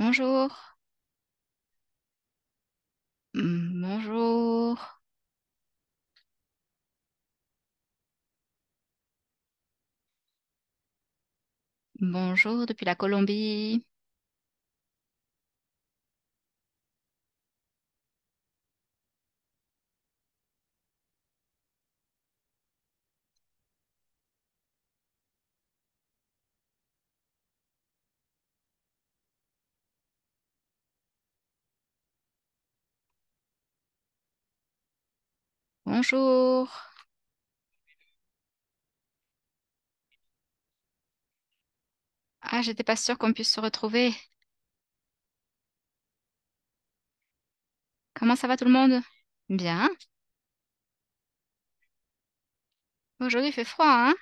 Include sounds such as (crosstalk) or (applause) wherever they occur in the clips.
Bonjour. Bonjour. Bonjour depuis la Colombie. Bonjour. Ah, j'étais pas sûre qu'on puisse se retrouver. Comment ça va tout le monde? Bien. Aujourd'hui, il fait froid, hein?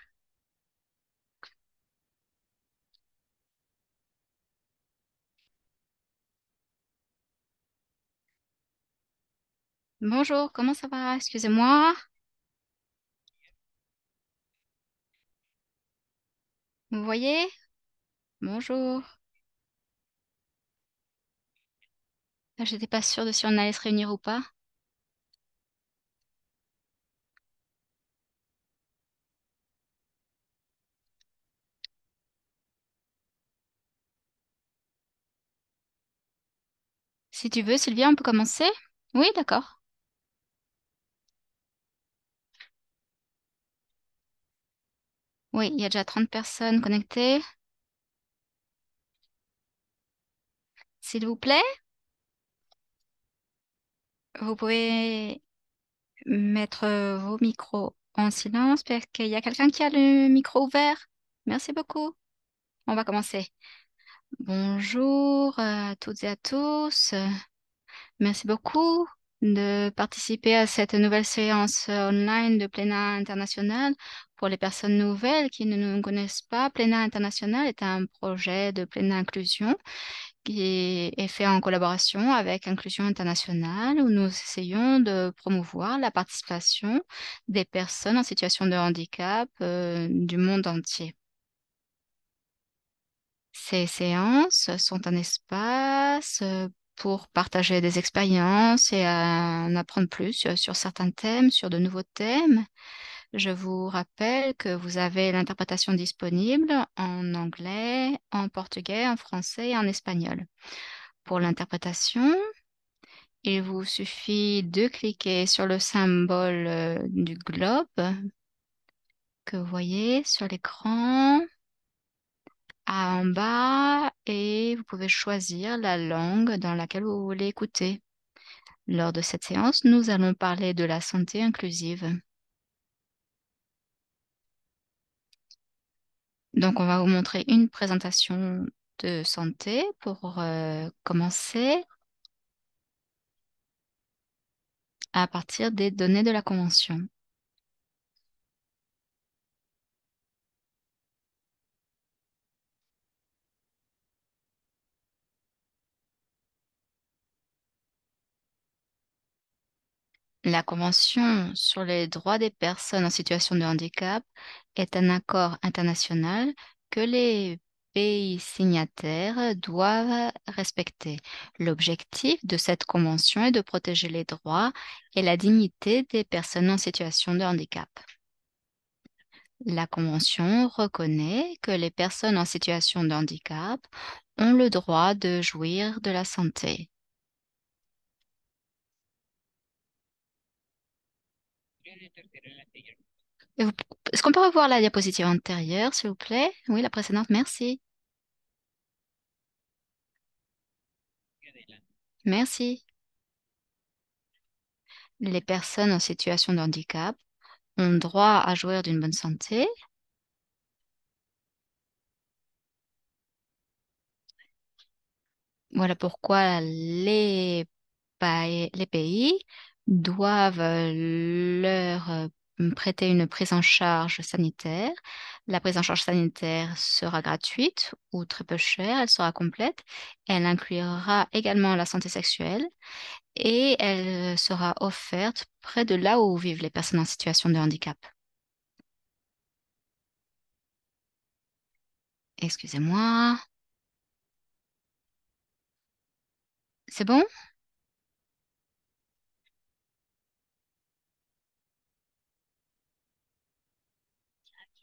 Bonjour, comment ça va? Excusez-moi. Vous voyez? Bonjour. Je ah, J'étais pas sûre de si on allait se réunir ou pas. Si tu veux, Sylvia, on peut commencer? Oui, d'accord. Oui, il y a déjà 30 personnes connectées. S'il vous plaît, vous pouvez mettre vos micros en silence parce qu'il y a quelqu'un qui a le micro ouvert. Merci beaucoup. On va commencer. Bonjour à toutes et à tous. Merci beaucoup de participer à cette nouvelle séance euh, online de Pléna International. Pour les personnes nouvelles qui ne nous connaissent pas, Pléna International est un projet de pleine inclusion qui est fait en collaboration avec Inclusion Internationale où nous essayons de promouvoir la participation des personnes en situation de handicap euh, du monde entier. Ces séances sont un espace euh, pour partager des expériences et euh, en apprendre plus sur, euh, sur, certains thèmes, sur de nouveaux thèmes. Je vous rappelle que vous avez l'interprétation disponible en anglais, en portugais, en français et en espagnol. Pour l'interprétation, il vous suffit de cliquer sur le symbole euh, du globe que vous voyez sur l'écran en bas et vous pouvez choisir la langue dans laquelle vous voulez écouter. Lors de cette séance, nous allons parler de la santé inclusive. Donc, on va vous montrer une présentation de santé pour euh, commencer à partir des données de la Convention. La Convention sur les droits des personnes en situation de handicap est un accord international que les pays signataires doivent respecter. L'objectif de cette convention est de protéger les droits et la dignité des personnes en situation de handicap. La Convention reconnaît que les personnes en situation de handicap ont le droit de jouir de la santé, Est-ce qu'on peut revoir la diapositive antérieure, s'il vous plaît? Oui, la précédente, merci. Merci. Les personnes en situation de handicap ont droit à jouir d'une bonne santé. Voilà pourquoi les, pays doivent euh, leur euh, prêter une prise en charge sanitaire. La prise en charge sanitaire sera gratuite ou très peu chère, elle sera complète. Elle inclura également la santé sexuelle et elle euh, sera offerte près de là où vivent les personnes en situation de handicap. Excusez-moi. C'est bon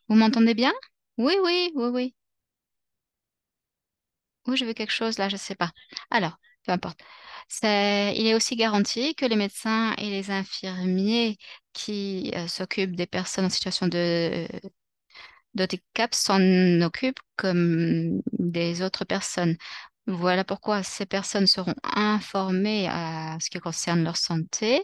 Vous m'entendez bien Oui, oui, oui, oui. Ou je veux quelque chose là, je ne sais pas. Alors, peu importe. il est aussi garanti que les médecins et les infirmiers qui euh, s'occupent des personnes en situation de handicap s'en occupent comme des autres personnes. Voilà pourquoi ces personnes seront informées à ce qui concerne leur santé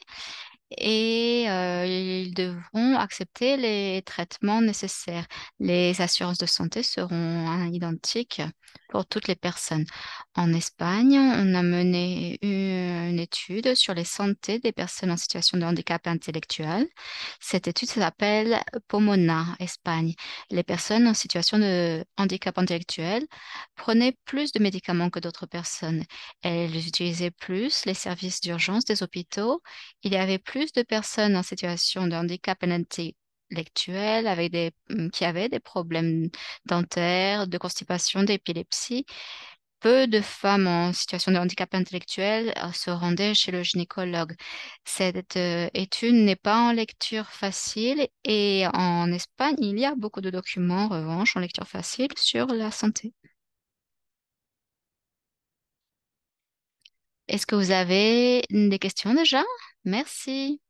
et ils devront accepter les traitements nécessaires. Les assurances de santé seront hein, identiques pour toutes les personnes. En Espagne, on a mené une, étude sur les santé des personnes en situation de handicap intellectuel. Cette étude s'appelle Pomona, Espagne. Les personnes en situation de handicap intellectuel prenaient plus de médicaments que d'autres personnes. Elles utilisaient plus les services d'urgence des hôpitaux. Il y avait plus plus de personnes en situation de handicap intellectuel avec mmh, qui avaient des problèmes dentaires, de constipation, d'épilepsie. Peu de femmes en situation de handicap intellectuel euh, se rendaient chez le gynécologue. Cette euh, étude n'est pas en lecture facile et en Espagne, il y a beaucoup de documents, en revanche, en lecture facile sur la santé. Est-ce que vous avez des questions déjà Merci.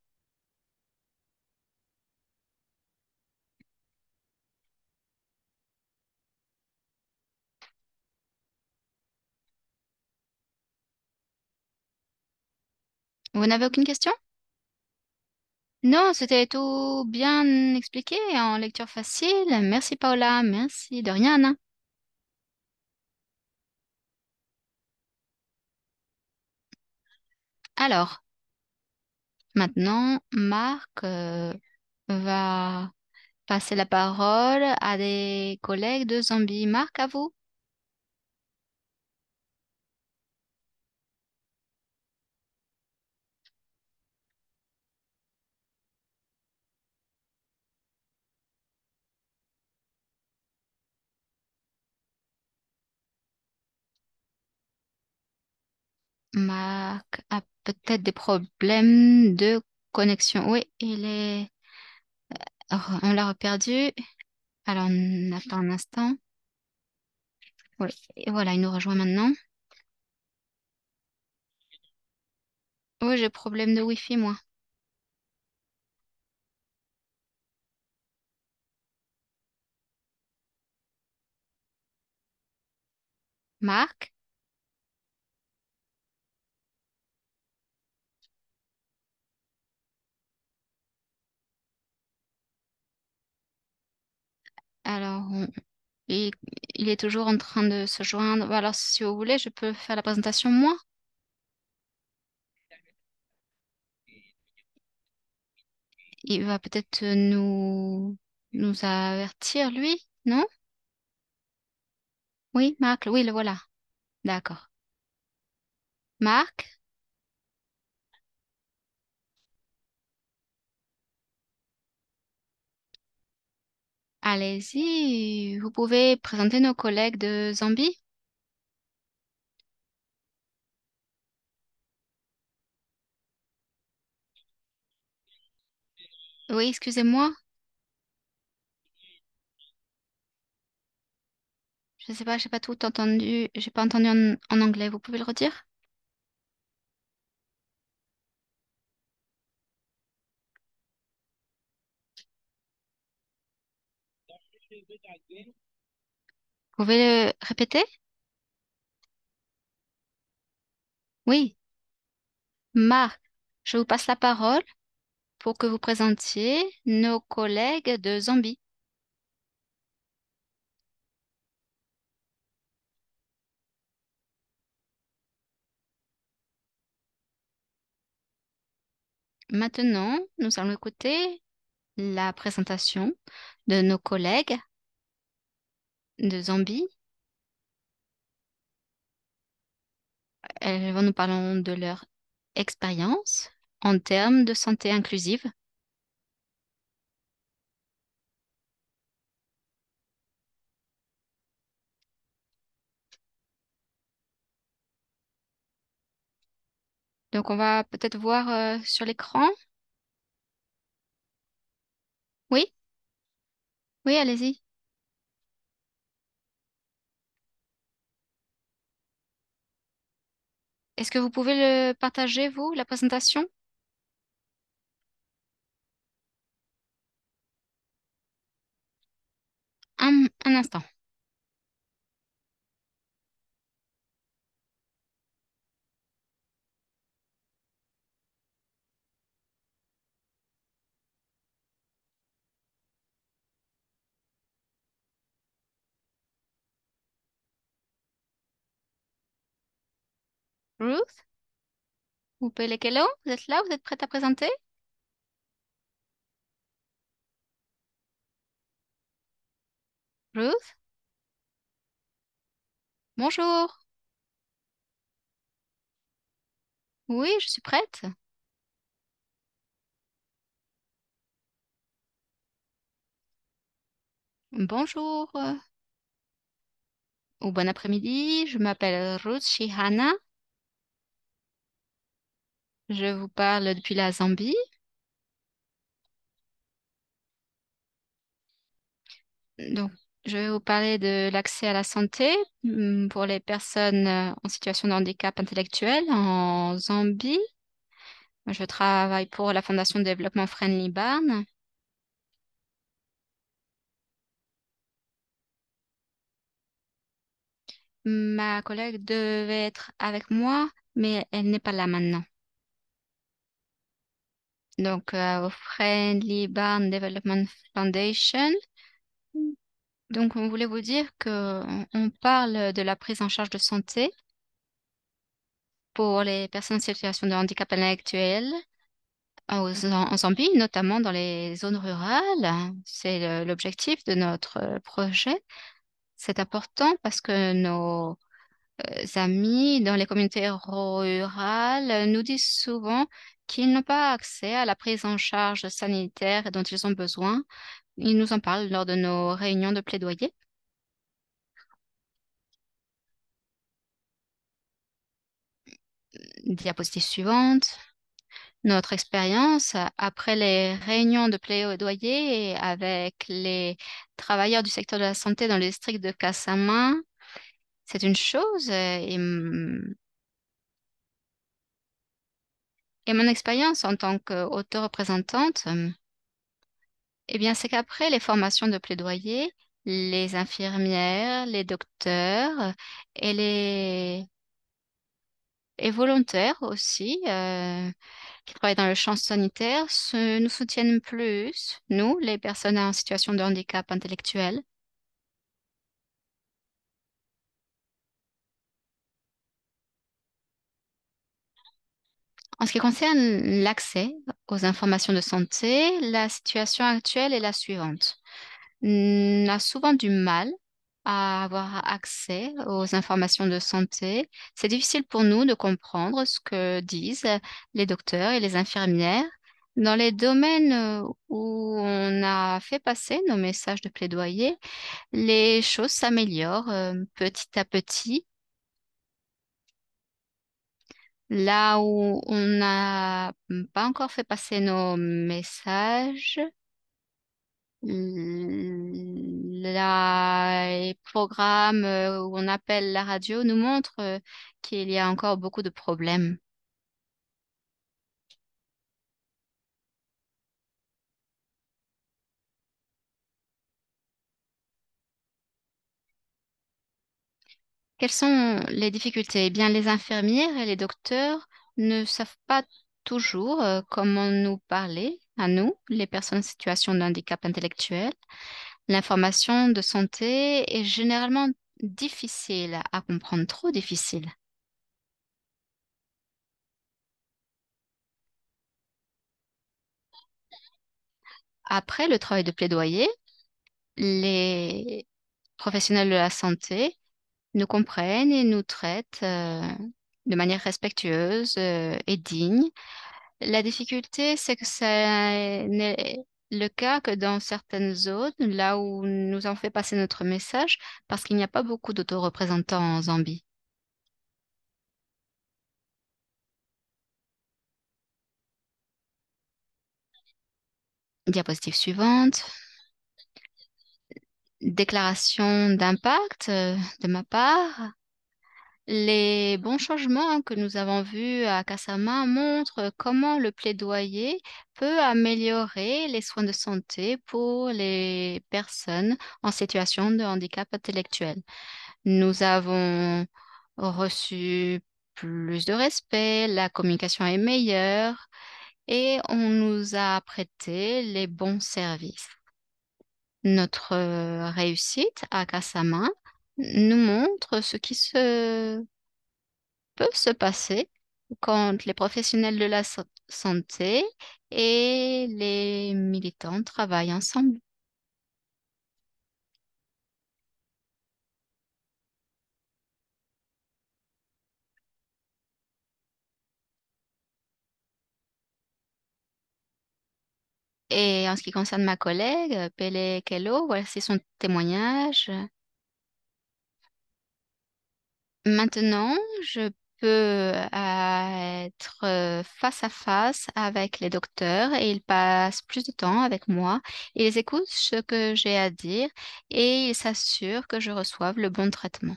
Vous n'avez aucune question Non, c'était tout bien expliqué en lecture facile. Merci Paola, merci de Alors, maintenant, Marc euh, va passer la parole à des collègues de Zambie. Marc, à vous. Marc a peut-être des problèmes de connexion. Oui, il est. Euh, on l'a reperdu. Alors, on attend un instant. Oui, Et voilà, il nous rejoint maintenant. Oui, oh, j'ai problème de Wi-Fi, moi. Marc Alors, euh, il, est toujours en train de se joindre. Alors, si vous voulez, je peux faire la présentation moi. Il va peut-être nous, nous avertir, lui, non? Oui, Marc, oui, le voilà. D'accord. Marc? Allez-y, vous pouvez présenter nos collègues de Zambie? Oui, excusez-moi, je ne sais pas, je n'ai pas tout entendu, n'ai pas entendu en anglais, vous pouvez le redire? Vous pouvez le répéter? Oui. Marc, je vous passe la parole pour que vous présentiez nos collègues de Zambie. Maintenant, nous allons écouter la présentation de nos collègues de zombies, Elles vont nous parlons de leur expérience en termes de santé inclusive. Donc, on va peut-être voir euh, sur l'écran. Oui Oui, allez-y. Est-ce que vous pouvez le partager, vous, la présentation? un, instant. Ruth, les Pelekelo, vous êtes là, vous êtes prête à présenter Ruth Bonjour. Oui, je suis prête. Bonjour ou bon après-midi, je m'appelle Ruth Shihana. Je vous parle depuis la Zambie. Donc, je vais vous parler de l'accès à la santé mm, pour les personnes euh, en situation de handicap intellectuel en Zambie. Je travaille pour la Fondation de Développement Friendly Barn. Ma collègue devait être avec moi, mais elle n'est pas là maintenant. Donc, euh, au Friendly Barn Development Foundation. Donc, on voulait vous dire qu'on parle de la prise en charge de santé pour les personnes en situation de handicap intellectuel mmh. en Zambie, notamment dans les zones rurales. C'est l'objectif de notre projet. C'est important parce que nos euh, amis dans les communautés rurales nous disent souvent qu'ils n'ont pas accès à la prise en charge sanitaire dont ils ont besoin. Ils nous en parlent lors de nos réunions de plaidoyer. Diapositive suivante. Notre expérience après les réunions de plaidoyer avec les travailleurs du secteur de la santé dans le district de Kasama, c'est une chose et et mon expérience en tant qu'auto-représentante, euh, eh bien, c'est qu'après les formations de plaidoyer, les infirmières, les docteurs euh, et les et volontaires aussi, euh, qui travaillent dans le champ sanitaire, se, nous soutiennent plus, nous, les personnes en situation de handicap intellectuel, En ce qui concerne l'accès aux informations de santé, la situation actuelle est la suivante. On a souvent du mal à avoir accès aux informations de santé. C'est difficile pour nous de comprendre ce que disent les docteurs et les infirmières. Dans les domaines euh, où on a fait passer nos messages de plaidoyer, les choses s'améliorent euh, petit à petit Là où on n'a pas encore fait passer nos messages, les programmes euh, où on appelle la radio nous montrent euh, qu'il y a encore beaucoup de problèmes. Quelles sont les difficultés eh bien, les infirmières et les docteurs ne savent pas toujours euh, comment nous parler à nous, les personnes en situation de handicap intellectuel. L'information de santé est généralement difficile à comprendre, trop difficile. Après le travail de plaidoyer, les professionnels de la santé nous comprennent et nous traitent euh, de manière respectueuse euh, et digne. La difficulté, c'est que ça n'est le cas que dans certaines zones, là où nous avons fait passer notre message, parce qu'il n'y a pas beaucoup d'autoreprésentants en Zambie. Diapositive suivante déclaration d'impact euh, de ma part. Les bons changements que nous avons vus à Kasama montrent comment le plaidoyer peut améliorer les soins de santé pour les personnes en situation de handicap intellectuel. Nous avons reçu plus de respect, la communication est meilleure et on nous a prêté les bons services. Notre réussite à Kasama nous montre ce qui se peut se passer quand les professionnels de la santé et les militants travaillent ensemble. Et en ce qui concerne ma collègue, euh, Pele Kello, voici son témoignage. Maintenant, je peux euh, être euh, face à face avec les docteurs et ils passent plus de temps avec moi. Ils écoutent ce que j'ai à dire et ils s'assurent que je reçoive le bon traitement.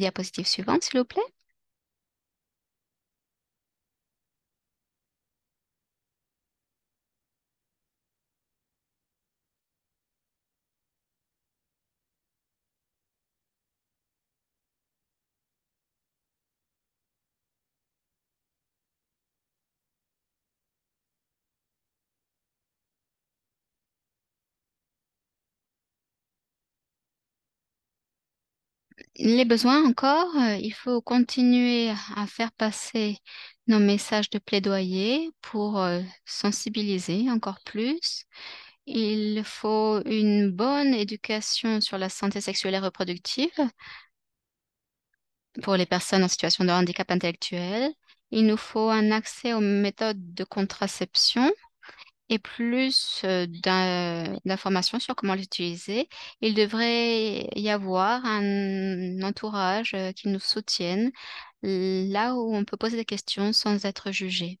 Diapositive suivante, s'il vous plaît. les besoins encore, euh, il faut continuer à faire passer nos messages de plaidoyer pour euh, sensibiliser encore plus. Il faut une bonne éducation sur la santé sexuelle et reproductive pour les personnes en situation de handicap intellectuel. Il nous faut un accès aux méthodes de contraception et plus d'informations sur comment l'utiliser, il devrait y avoir un entourage qui nous soutienne là où on peut poser des questions sans être jugé.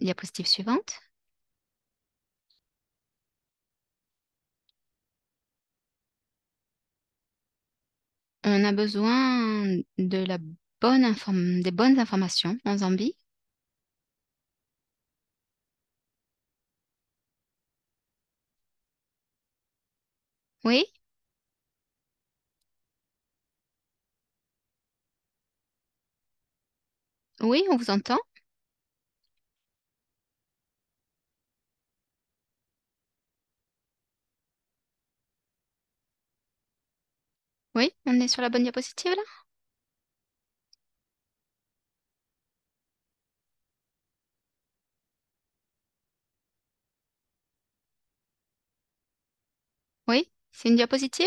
diapositive suivante. On a besoin de la bonne des bonnes informations en Zambie. Oui Oui, on vous entend Oui, on est sur la bonne diapositive là? Oui, c'est une diapositive?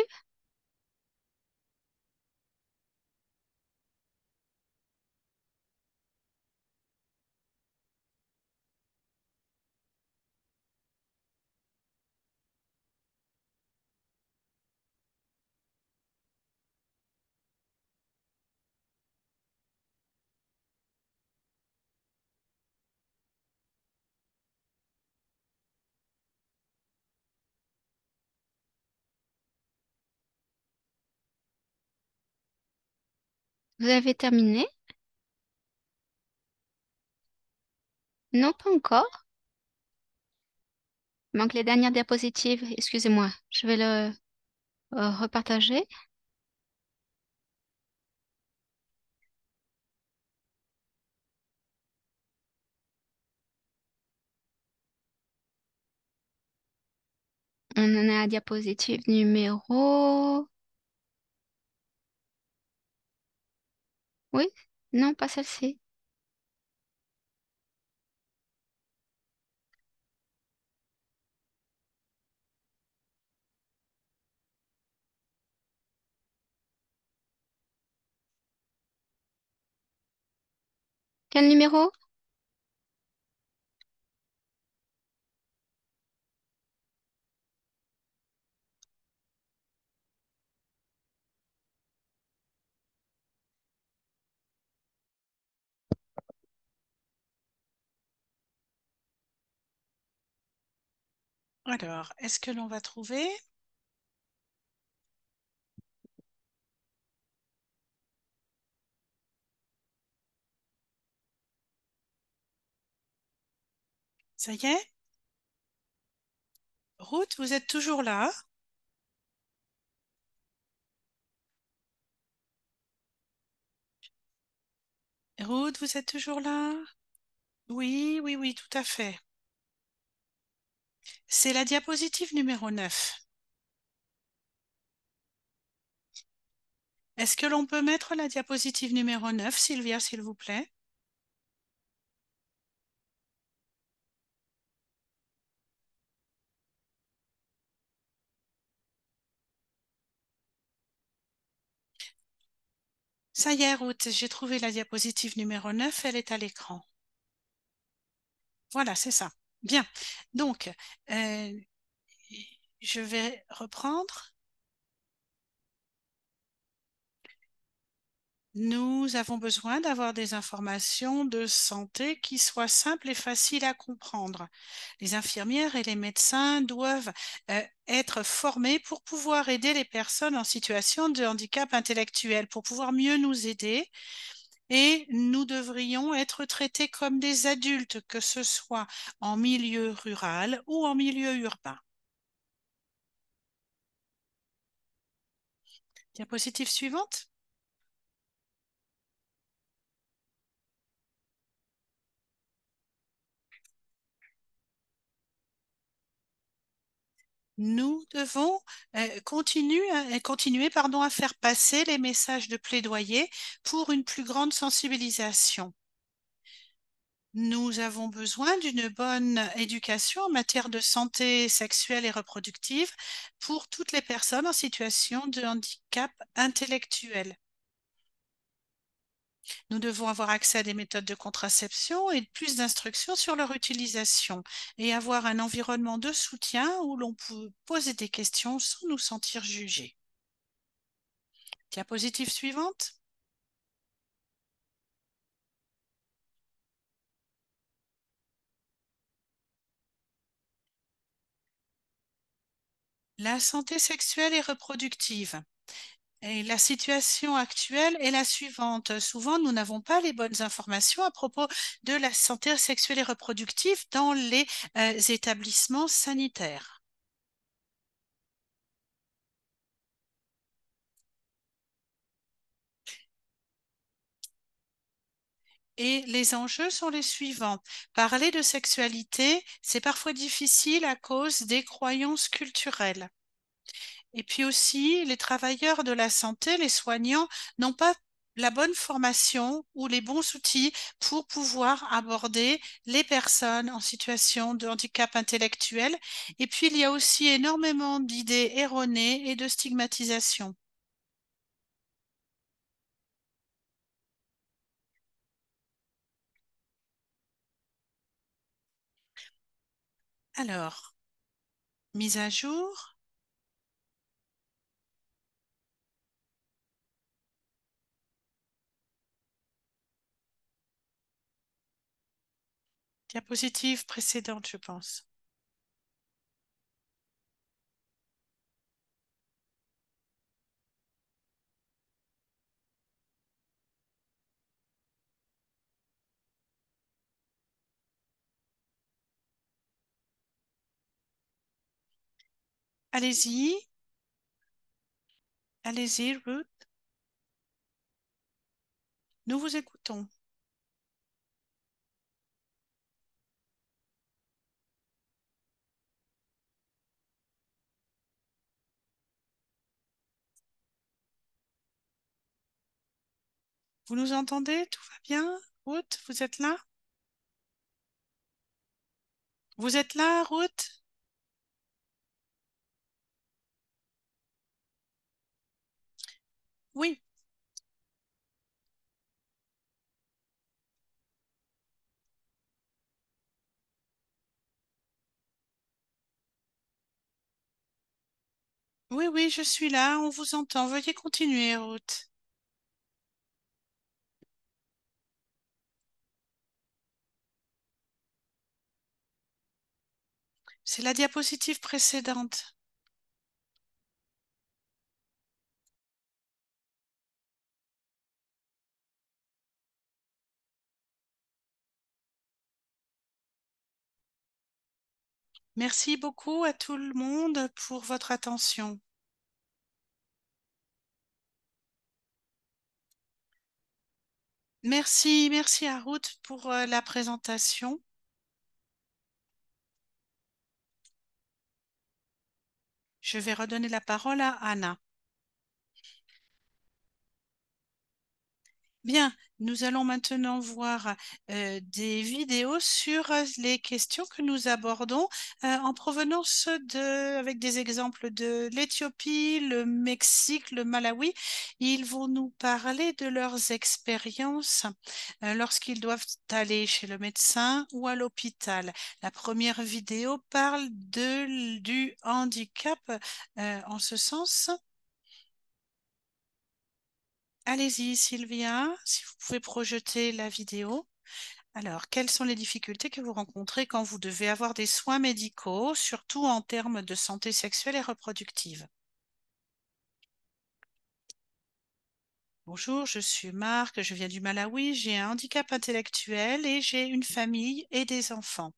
Vous avez terminé? Non, pas encore. manque les dernières diapositives. Excusez-moi, je vais le euh, repartager. On en a à diapositive numéro Oui? Non, pas celle-ci. Quel numéro? Alors, est-ce que l'on va trouver Ça y est Ruth, vous êtes toujours là Ruth, vous êtes toujours là Oui, oui, oui, tout à fait. C'est la diapositive numéro 9. Est-ce que l'on peut mettre la diapositive numéro 9, Sylvia, s'il vous plaît Ça y est, Ruth, j'ai trouvé la diapositive numéro 9, elle est à l'écran. Voilà, c'est ça. Bien. Donc, euh, je vais reprendre. Nous avons besoin d'avoir des informations de santé qui soient simples et faciles à comprendre. Les infirmières et les médecins doivent euh, être formés pour pouvoir aider les personnes en situation de handicap intellectuel, pour pouvoir mieux nous aider, et nous devrions être traités comme des adultes, que ce soit en milieu rural ou en milieu urbain. Diapositive suivante. nous devons euh, continuer, euh, continuer pardon, à faire passer les messages de plaidoyer pour une plus grande sensibilisation. Nous avons besoin d'une bonne éducation en matière de santé sexuelle et reproductive pour toutes les personnes en situation de handicap intellectuel. Nous devons avoir accès à des méthodes de contraception et plus d'instructions sur leur utilisation et avoir un environnement de soutien où l'on peut poser des questions sans nous sentir jugés. Diapositive suivante. La santé sexuelle et reproductive la situation actuelle est la suivante. Souvent, nous n'avons pas les bonnes informations à propos de la santé sexuelle et reproductive dans les euh, établissements sanitaires. Et les enjeux sont les suivants. Parler de sexualité, c'est parfois difficile à cause des croyances culturelles. Et puis aussi, les travailleurs de la santé, les soignants, n'ont pas la bonne formation ou les bons outils pour pouvoir aborder les personnes en situation de handicap intellectuel. Et puis, il y a aussi énormément d'idées erronées et de stigmatisation. Alors, mise à jour. positive précédente, je pense. Allez-y. Allez-y, Ruth. Nous vous écoutons. Vous nous entendez? Tout va bien? Ruth, vous êtes là? Vous êtes là, Ruth? Oui. Oui, oui, je suis là, on vous entend. Veuillez continuer, Ruth. C'est la diapositive précédente. Merci beaucoup à tout le monde pour votre attention. Merci, merci à pour euh, la présentation. Je vais redonner la parole à Anna. Bien, nous allons maintenant voir euh, des vidéos sur euh, les questions que nous abordons euh, en provenance de, avec des exemples de l'Éthiopie, le Mexique, le Malawi. Ils vont nous parler de leurs expériences lorsqu'ils doivent aller chez le médecin ou à l'hôpital. La première vidéo parle du handicap en ce sens. Allez-y, Sylvia, si vous pouvez projeter la vidéo. Alors, quelles sont les difficultés que vous rencontrez quand vous devez avoir des soins médicaux, surtout en termes de santé sexuelle et reproductive Bonjour, je suis Marc, je viens du Malawi, j'ai un handicap intellectuel et j'ai une famille et des enfants.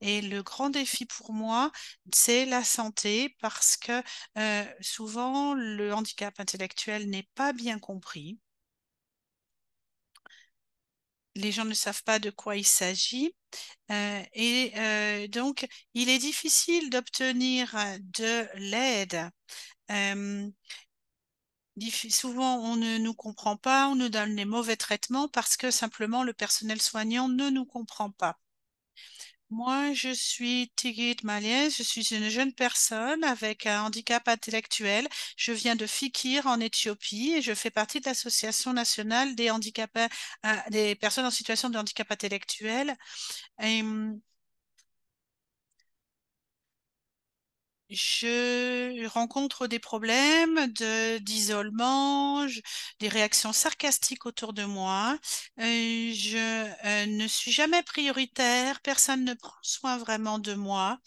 Et le grand défi pour moi, c'est la santé parce que euh, souvent le handicap intellectuel n'est pas bien compris. Les gens ne savent pas de quoi il s'agit. Euh, et euh, donc, il est difficile d'obtenir de l'aide souvent on ne nous comprend pas, on nous donne les mauvais traitements parce que simplement le personnel soignant ne nous comprend pas. Moi, je suis Tigrit Malien. je suis une jeune personne avec un handicap intellectuel. Je viens de Fikir en Éthiopie et je fais partie de l'Association nationale des handicapés, euh, des personnes en situation de handicap intellectuel. Hum, je rencontre des problèmes d'isolement, des réactions sarcastiques autour de moi. je euh, ne suis jamais prioritaire, personne ne prend soin vraiment de moi.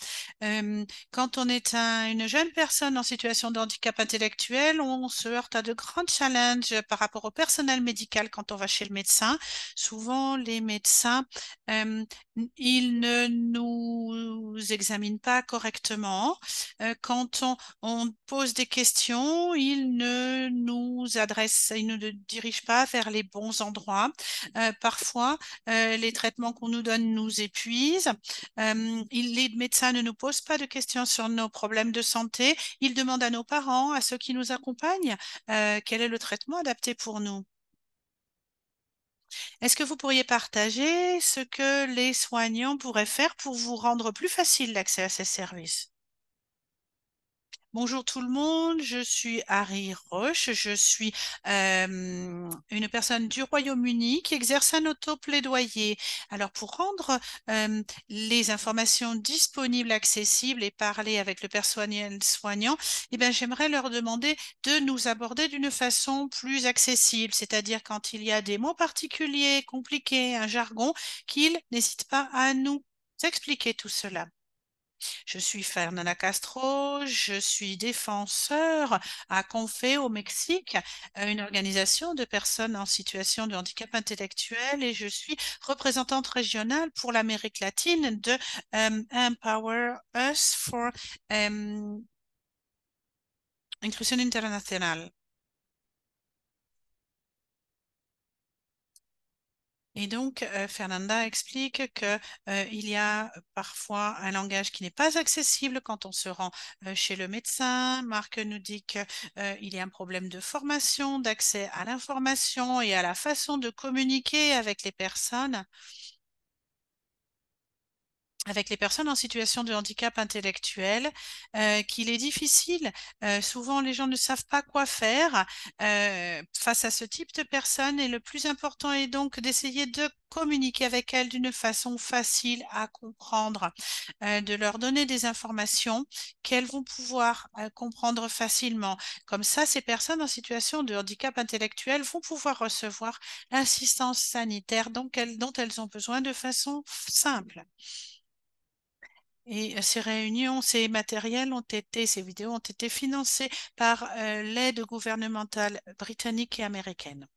quand on est une jeune personne en situation de handicap intellectuel, on se heurte à de grands challenges par rapport au personnel médical quand on va chez le médecin. Souvent, les médecins, ils ne nous examinent pas correctement. Euh, quand on, pose des questions, ils ne nous adresse, il ne nous dirige pas vers les bons endroits. Euh, parfois, euh, les traitements qu'on nous donne nous épuisent. les médecins ne nous posent pas de questions sur nos problèmes de santé. Ils demandent à nos parents, à ceux qui nous accompagnent, quel est le traitement adapté pour nous. Est-ce que vous pourriez partager ce que les soignants pourraient faire pour vous rendre plus facile l'accès à ces services Bonjour tout le monde, je suis Harry Roche, je suis une personne du Royaume-Uni qui exerce un auto-plaidoyer. Alors pour rendre les informations disponibles, accessibles et parler avec le personnel soignant, eh bien, j'aimerais leur demander de nous aborder d'une façon plus accessible, c'est-à-dire quand il y a des mots particuliers, compliqués, un jargon, qu'ils n'hésitent pas à nous expliquer tout cela. Je suis Fernanda Castro, je suis défenseur à Confé au Mexique, euh, une organisation de personnes en situation de handicap intellectuel et je suis représentante régionale pour l'Amérique latine de euh, Empower Us for euh, Inclusion International. Et donc, euh, Fernanda explique qu'il euh, y a parfois un langage qui n'est pas accessible quand on se rend euh, chez le médecin. Marc nous dit qu'il y a un problème de formation, d'accès à l'information et à la façon de communiquer avec les personnes avec les personnes en situation de handicap intellectuel, euh, qu'il est difficile. Euh, souvent, les gens ne savent pas quoi faire euh, face à ce type de personnes et le plus important est donc d'essayer de communiquer avec elles d'une façon facile à comprendre, de leur donner des informations qu'elles vont pouvoir comprendre facilement. Comme ça, ces personnes en situation de handicap intellectuel vont pouvoir recevoir l'assistance sanitaire dont elles ont besoin de façon simple. Et euh, ces réunions, ces matériels ont été, ces vidéos ont été financées par euh, l'aide gouvernementale britannique et américaine.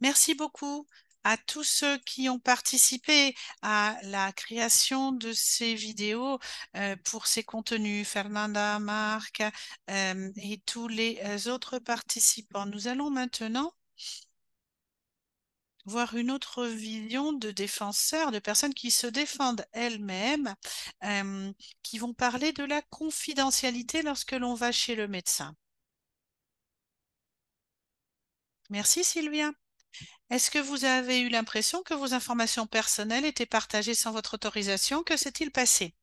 Merci beaucoup à tous ceux qui ont participé à la création de ces vidéos euh, pour ces contenus, Fernanda, Marc et tous les autres participants. Nous allons maintenant voir une autre vision de défenseurs, de personnes qui se défendent elles-mêmes, euh, qui vont parler de la confidentialité lorsque l'on va chez le médecin. Merci Sylvia. Est-ce que vous avez eu l'impression que vos informations personnelles étaient partagées sans votre autorisation Que s'est-il passé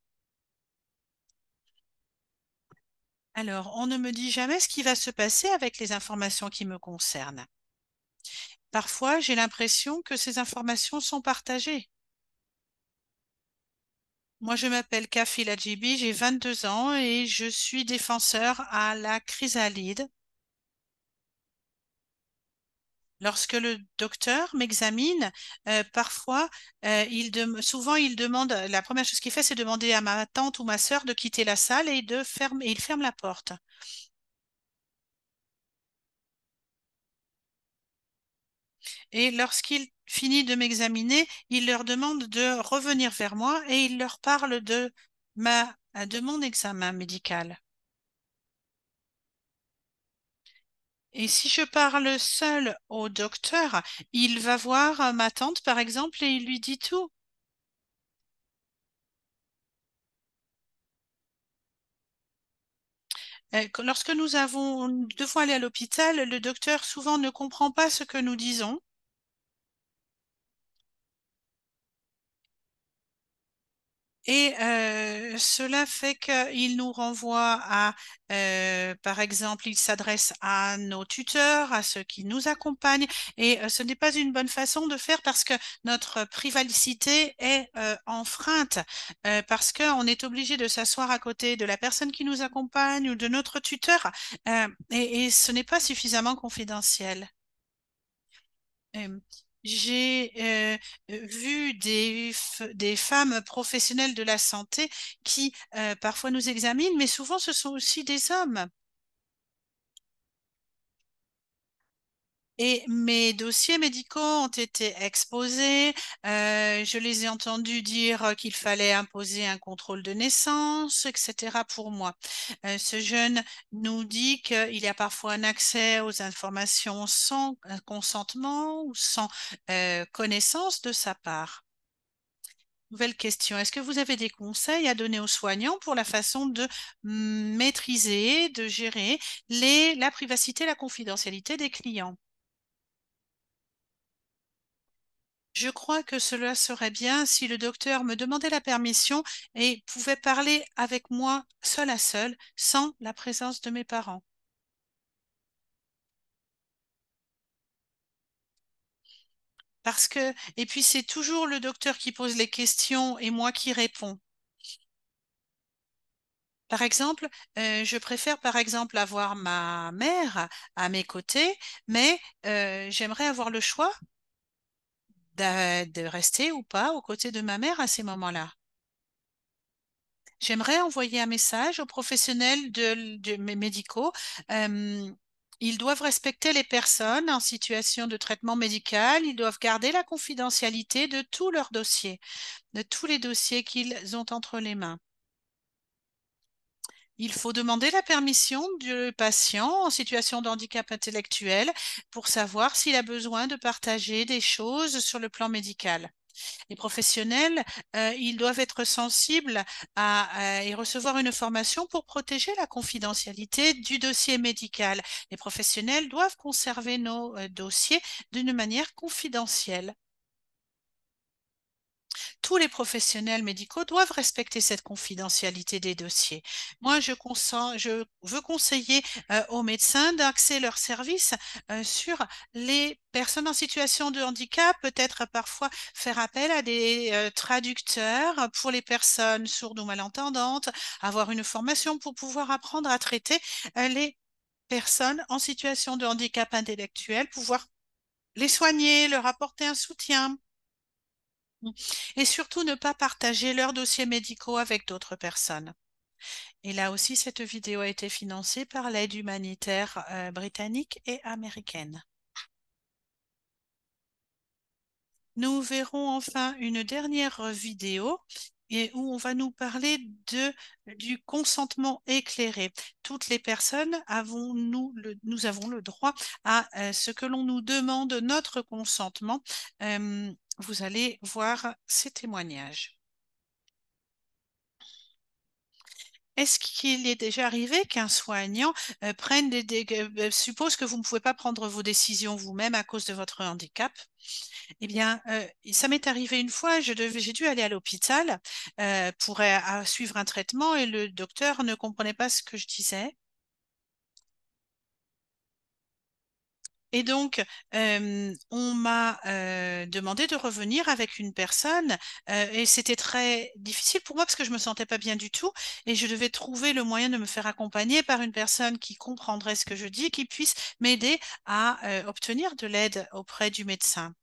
Alors, on ne me dit jamais ce qui va se passer avec les informations qui me concernent. Parfois, j'ai l'impression que ces informations sont partagées. Moi, je m'appelle Kafi Lajibi, j'ai 22 ans et je suis défenseur à la chrysalide. Lorsque le docteur m'examine, euh, parfois, euh, souvent, il demande, la première chose qu'il fait, c'est demander à ma tante ou ma sœur de quitter la salle et de fermer, et il ferme la porte. et lorsqu'il finit de m'examiner, il leur demande de revenir vers moi et il leur parle de, de mon examen médical. Et si je parle seul au docteur, il va voir ma tante, par exemple, et il lui dit tout. Euh, lorsque nous avons, devons aller à l'hôpital, le docteur souvent ne comprend pas ce que nous disons. Et cela fait qu'il nous renvoie à, par exemple, il s'adresse à nos tuteurs, à ceux qui nous accompagnent, et ce n'est pas une bonne façon de faire parce que notre privacité est enfreinte, parce qu'on est obligé de s'asseoir à côté de la personne qui nous accompagne ou de notre tuteur, et, ce n'est pas suffisamment confidentiel j'ai euh, vu des, des, femmes professionnelles de la santé qui euh, parfois nous examinent, mais souvent ce sont aussi des hommes Et mes dossiers médicaux ont été exposés. Euh, je les ai entendus dire euh, qu'il fallait imposer un contrôle de naissance, etc. pour moi. Euh, ce jeune nous dit qu'il y a parfois un accès aux informations sans consentement ou sans connaissance de sa part. Nouvelle question. Est-ce que vous avez des conseils à donner aux soignants pour la façon de mm, maîtriser, de gérer la privacité, la confidentialité des clients Je crois que cela serait bien si le docteur me demandait la permission et pouvait parler avec moi seul à seul, sans la présence de mes parents. Parce que, et puis c'est toujours le docteur qui pose les questions et moi qui réponds. Par exemple, euh, je préfère par exemple avoir ma mère à mes côtés, mais euh, j'aimerais avoir le choix de, rester ou pas aux côtés de ma mère à ces moments-là. J'aimerais envoyer un message aux professionnels de, mes médicaux. ils doivent respecter les personnes en situation de traitement médical. Ils doivent garder la confidentialité de tous leurs dossiers, de tous les dossiers qu'ils ont entre les mains. Il faut demander la permission du patient en situation de handicap intellectuel pour savoir s'il a besoin de partager des choses sur le plan médical. Les professionnels, euh, ils doivent être sensibles à, et recevoir une formation pour protéger la confidentialité du dossier médical. Les professionnels doivent conserver nos euh, dossiers d'une manière confidentielle tous les professionnels médicaux doivent respecter cette confidentialité des dossiers. Moi, je, je veux conseiller euh, aux médecins d'axer leurs services euh, sur les personnes en situation de handicap, peut-être parfois faire appel à des euh, traducteurs pour les personnes sourdes ou malentendantes, avoir une formation pour pouvoir apprendre à traiter les personnes en situation de handicap intellectuel, pouvoir les soigner, leur apporter un soutien, et surtout, ne pas partager leurs dossiers médicaux avec d'autres personnes. Et là aussi, cette vidéo a été financée par l'aide humanitaire euh, britannique et américaine. Nous verrons enfin une dernière vidéo et où on va nous parler de, du consentement éclairé. Toutes les personnes, avons, nous, le, nous avons le droit à euh, ce que l'on nous demande notre consentement. Euh, vous allez voir ces témoignages. Est-ce qu'il est déjà arrivé qu'un soignant euh, prenne des, euh, bah, suppose que vous ne pouvez pas prendre vos décisions vous-même à cause de votre handicap Eh bien, euh, ça m'est arrivé une fois. j'ai dû aller à l'hôpital pour suivre un traitement et le docteur ne comprenait pas ce que je disais. Et donc, euh, on m'a euh, demandé de revenir avec une personne euh, et c'était très difficile pour moi parce que je me sentais pas bien du tout et je devais trouver le moyen de me faire accompagner par une personne qui comprendrait ce que je dis, qui puisse m'aider à obtenir de l'aide auprès du médecin.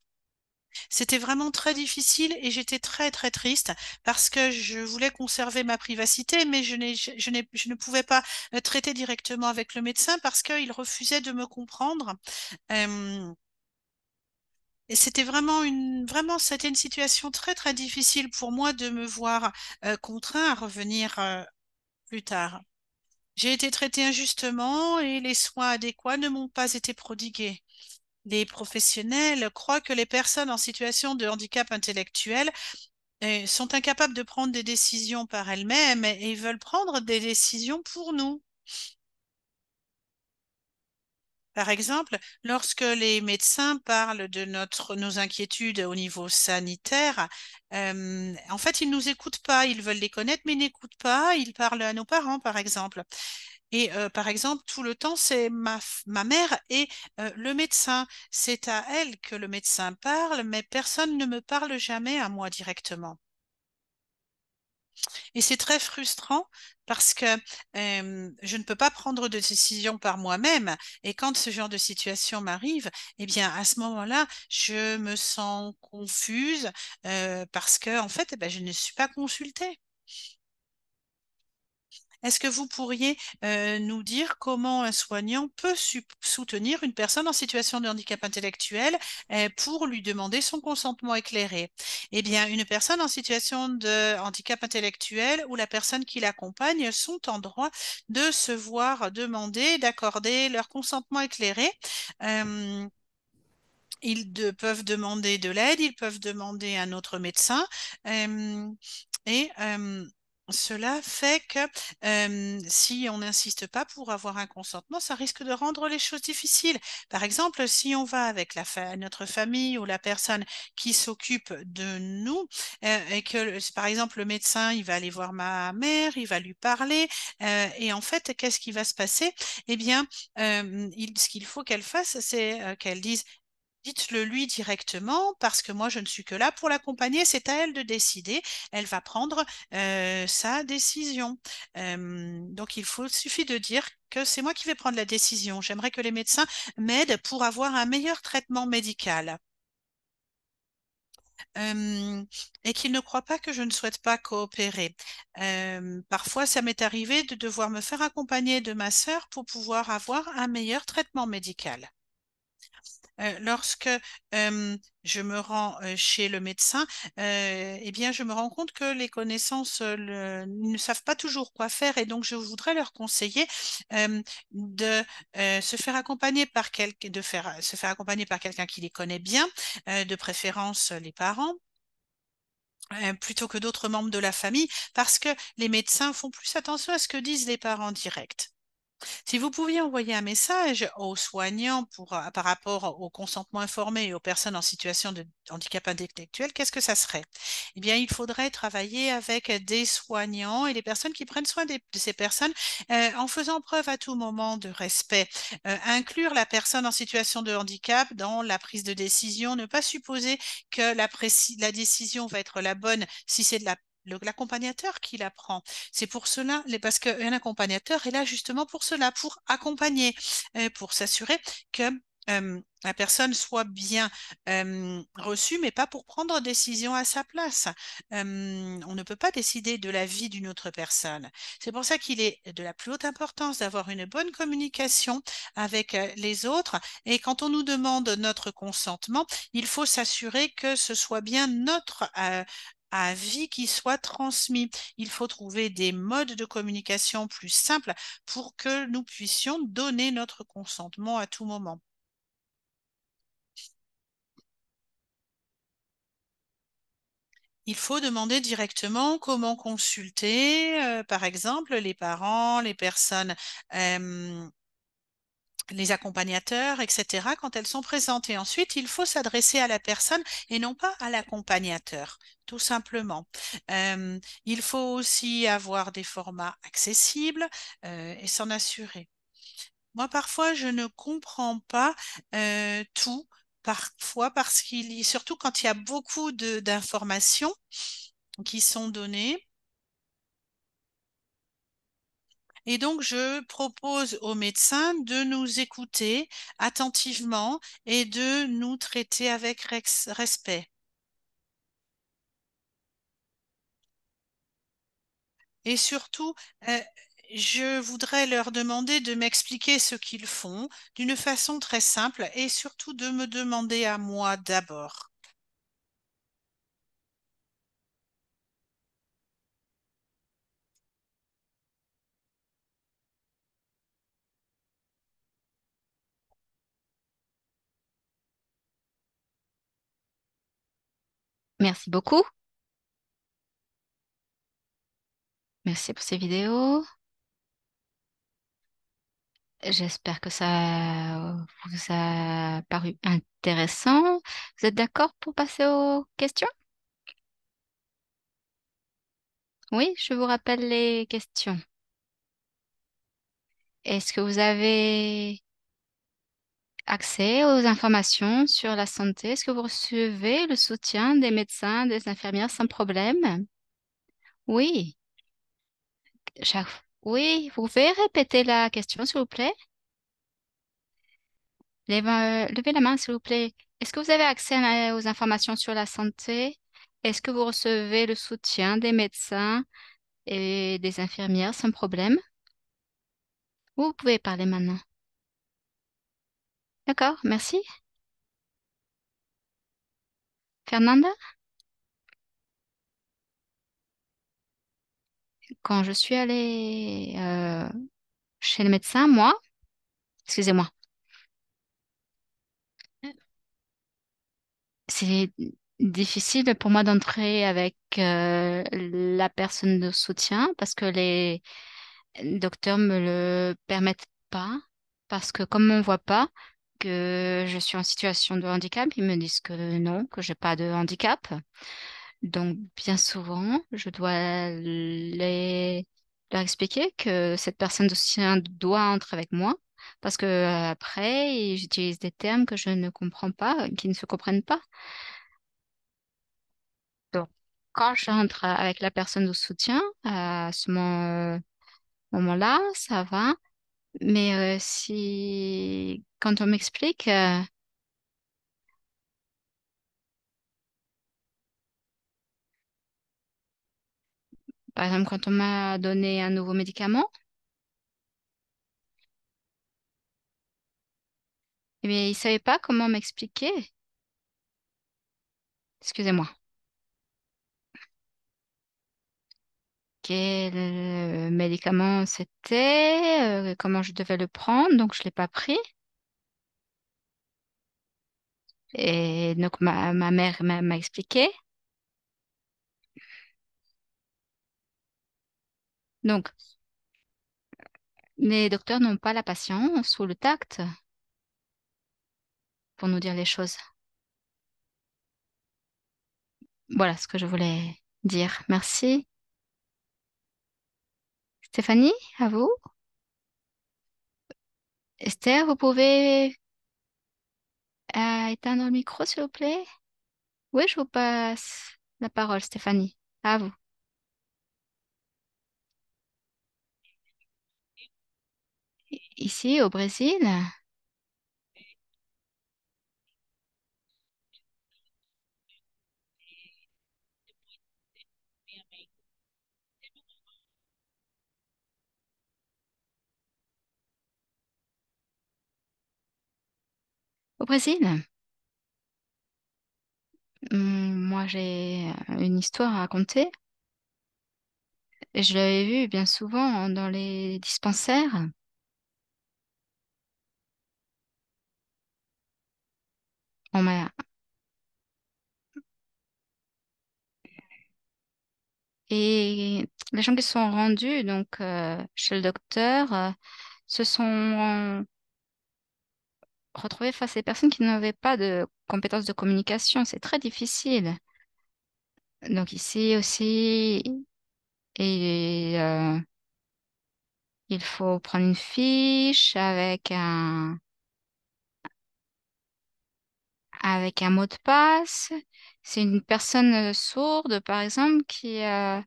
C'était vraiment très difficile et j'étais très très triste parce que je voulais conserver ma privacité, mais je, ne pouvais pas euh, traiter directement avec le médecin parce qu'il refusait de me comprendre. et c'était vraiment une vraiment situation très très difficile pour moi de me voir euh, contraint à revenir euh, plus tard. J'ai été traitée injustement et les soins adéquats ne m'ont pas été prodigués les professionnels croient que les personnes en situation de handicap intellectuel euh, sont incapables de prendre des décisions par elles-mêmes et veulent prendre des décisions pour nous. Par exemple, lorsque les médecins parlent de notre, nos inquiétudes au niveau sanitaire, euh, en fait, ils ne nous écoutent pas, ils veulent les connaître, mais ils n'écoutent pas, ils parlent à nos parents, par exemple. Et par exemple, tout le temps, c'est ma, mère et le médecin. C'est à elle que le médecin parle, mais personne ne me parle jamais à moi directement. Et c'est très frustrant parce que je ne peux pas prendre de décision par moi-même. Et quand ce genre de situation m'arrive, eh bien, à ce moment-là, je me sens confuse parce que, en fait, eh ben, je ne suis pas consultée. Est-ce que vous pourriez euh, nous dire comment un soignant peut soutenir une personne en situation de handicap intellectuel euh, pour lui demander son consentement éclairé Eh bien, une personne en situation de handicap intellectuel ou la personne qui l'accompagne sont en droit de se voir demander d'accorder leur consentement éclairé. ils peuvent demander de l'aide, ils peuvent demander un autre médecin. et cela fait que si on n'insiste pas pour avoir un consentement, ça risque de rendre les choses difficiles. Par exemple, si on va avec la notre famille ou la personne qui s'occupe de nous, et que par exemple le médecin, il va aller voir ma mère, il va lui parler, et en fait, qu'est-ce qui va se passer Eh bien, ce qu'il faut qu'elle fasse, c'est qu'elle dise Dites-le lui directement parce que moi je ne suis que là pour l'accompagner, c'est à elle de décider, elle va prendre sa décision. donc il suffit de dire que c'est moi qui vais prendre la décision. J'aimerais que les médecins m'aident pour avoir un meilleur traitement médical. et qu'ils ne croient pas que je ne souhaite pas coopérer. parfois, ça m'est arrivé de devoir me faire accompagner de ma sœur pour pouvoir avoir un meilleur traitement médical. Euh, lorsque je me rends chez le médecin, eh bien, je me rends compte que les connaissances ne savent pas toujours quoi faire et donc je voudrais leur conseiller de se faire accompagner par quelqu'un, de se faire accompagner par quelqu'un qui les connaît bien, de préférence les parents plutôt que d'autres membres de la famille, parce que les médecins font plus attention à ce que disent les parents directs. Si vous pouviez envoyer un message aux soignants pour, euh, par rapport au consentement informé et aux personnes en situation de handicap intellectuel, qu'est-ce que ça serait Eh bien, il faudrait travailler avec des soignants et les personnes qui prennent soin de ces personnes euh, en faisant preuve à tout moment de respect. Euh, inclure la personne en situation de handicap dans la prise de décision, ne pas supposer que la, la décision va être la bonne si c'est de la l'accompagnateur qui l'apprend, C'est pour cela, parce qu'un accompagnateur est là justement pour cela, pour accompagner, euh, pour s'assurer que la personne soit bien reçue, mais pas pour prendre décision à sa place. on ne peut pas décider de la vie d'une autre personne. C'est pour ça qu'il est de la plus haute importance d'avoir une bonne communication avec euh, les autres. Et quand on nous demande notre consentement, il faut s'assurer que ce soit bien notre euh, à vie qui soit transmis. Il faut trouver des modes de communication plus simples pour que nous puissions donner notre consentement à tout moment. il faut demander directement comment consulter, euh, par exemple, les parents, les personnes euh, les accompagnateurs, etc., quand elles sont présentes. Et ensuite, il faut s'adresser à la personne et non pas à l'accompagnateur, tout simplement. Euh, il faut aussi avoir des formats accessibles euh, et s'en assurer. Moi, parfois, je ne comprends pas euh, tout, parfois, parce qu'il y, surtout quand il y a beaucoup d'informations qui sont données, Et donc, je propose aux médecins de nous écouter attentivement et de nous traiter avec respect. Et surtout, euh, je voudrais leur demander de m'expliquer ce qu'ils font d'une façon très simple et surtout de me demander à moi d'abord. Merci beaucoup. Merci pour ces vidéos. J'espère que ça vous a paru intéressant. Vous êtes d'accord pour passer aux questions Oui, je vous rappelle les questions. Est-ce que vous avez accès aux informations sur la santé Est-ce que vous recevez le soutien des médecins, des infirmières sans problème Oui. Oui, vous pouvez répéter la question, s'il vous plaît euh, Levez la main, s'il vous plaît. Est-ce que vous avez accès aux informations sur la santé Est-ce que vous recevez le soutien des médecins et des infirmières sans problème Vous pouvez parler maintenant. D'accord, merci. Fernanda? Quand je suis allée euh, chez le médecin, moi, excusez-moi, c'est difficile pour moi d'entrer avec euh, la personne de soutien parce que les docteurs me le permettent pas, parce que comme on ne voit pas, que je suis en situation de handicap, ils me disent que non, que j'ai pas de handicap. Donc, bien souvent, je dois les, leur expliquer que cette personne de soutien doit entrer avec moi parce que euh, après, j'utilise des termes que je ne comprends pas, qui ne se comprennent pas. Donc, quand je rentre avec la personne de soutien, à ce euh, moment-là, ça va. Mais euh, si quand on m'explique, euh, par exemple, quand on m'a donné un nouveau médicament, eh bien, il ne savait pas comment m'expliquer. Excusez-moi. Quel euh, médicament c'était, euh, comment je devais le prendre, donc je ne l'ai pas pris. Et donc, ma, mère m'a expliqué. Donc, les docteurs n'ont pas la patience ou le tact pour nous dire les choses. Voilà ce que je voulais dire. Merci. Stéphanie, à vous. Esther, vous pouvez euh, éteindre le micro, s'il vous plaît? Oui, je vous passe la parole, Stéphanie. À vous. Ici, au Brésil, Au Brésil? Hmm, moi, j'ai euh, une histoire à raconter. Je l'avais vu bien souvent dans les dispensaires. Et les gens qui sont rendus donc, euh, chez le docteur euh, se sont retrouver face à des personnes qui n'avaient pas de compétences de communication. C'est très difficile. Donc ici aussi, il euh, faut prendre une fiche avec un, avec un mot de passe. C'est une personne euh, sourde, par exemple, qui euh,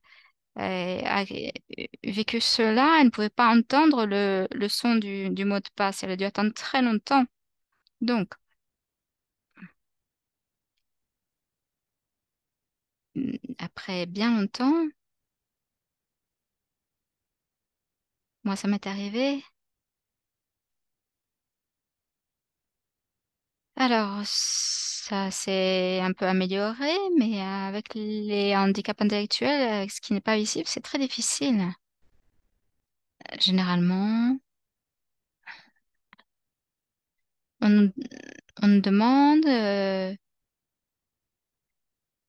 a vécu cela, elle ne pouvait pas entendre le, son du mot de passe. Elle a dû attendre très longtemps donc, après bien longtemps, moi ça m'est arrivé. Alors, ça s'est un peu amélioré, mais avec les handicaps intellectuels, ce qui n'est pas visible, c'est très difficile. Généralement, On, demande euh,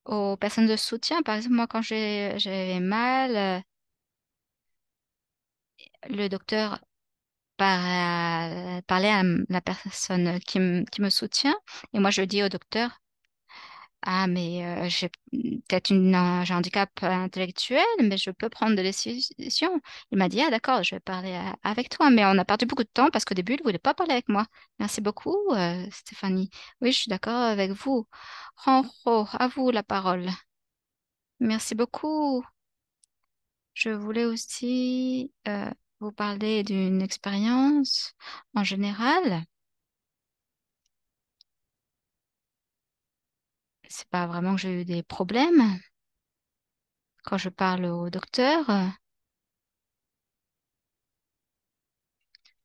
aux personnes de soutien. Par exemple, moi, quand j'ai- j'avais mal, euh, le docteur euh, parlait à la personne qui me soutient. Et moi, je dis au docteur, ah, mais euh, j'ai peut-être un handicap intellectuel, mais je peux prendre des décisions. Il m'a dit, ah d'accord, je vais parler avec toi, mais on a perdu beaucoup de temps parce qu'au début, il ne voulait pas parler avec moi. Merci beaucoup, euh, Stéphanie. Oui, je suis d'accord avec vous. Renro, oh, oh, à vous la parole. Merci beaucoup. Je voulais aussi euh, vous parler d'une expérience en général. c'est pas vraiment que j'ai eu des problèmes. Quand je parle au docteur, euh,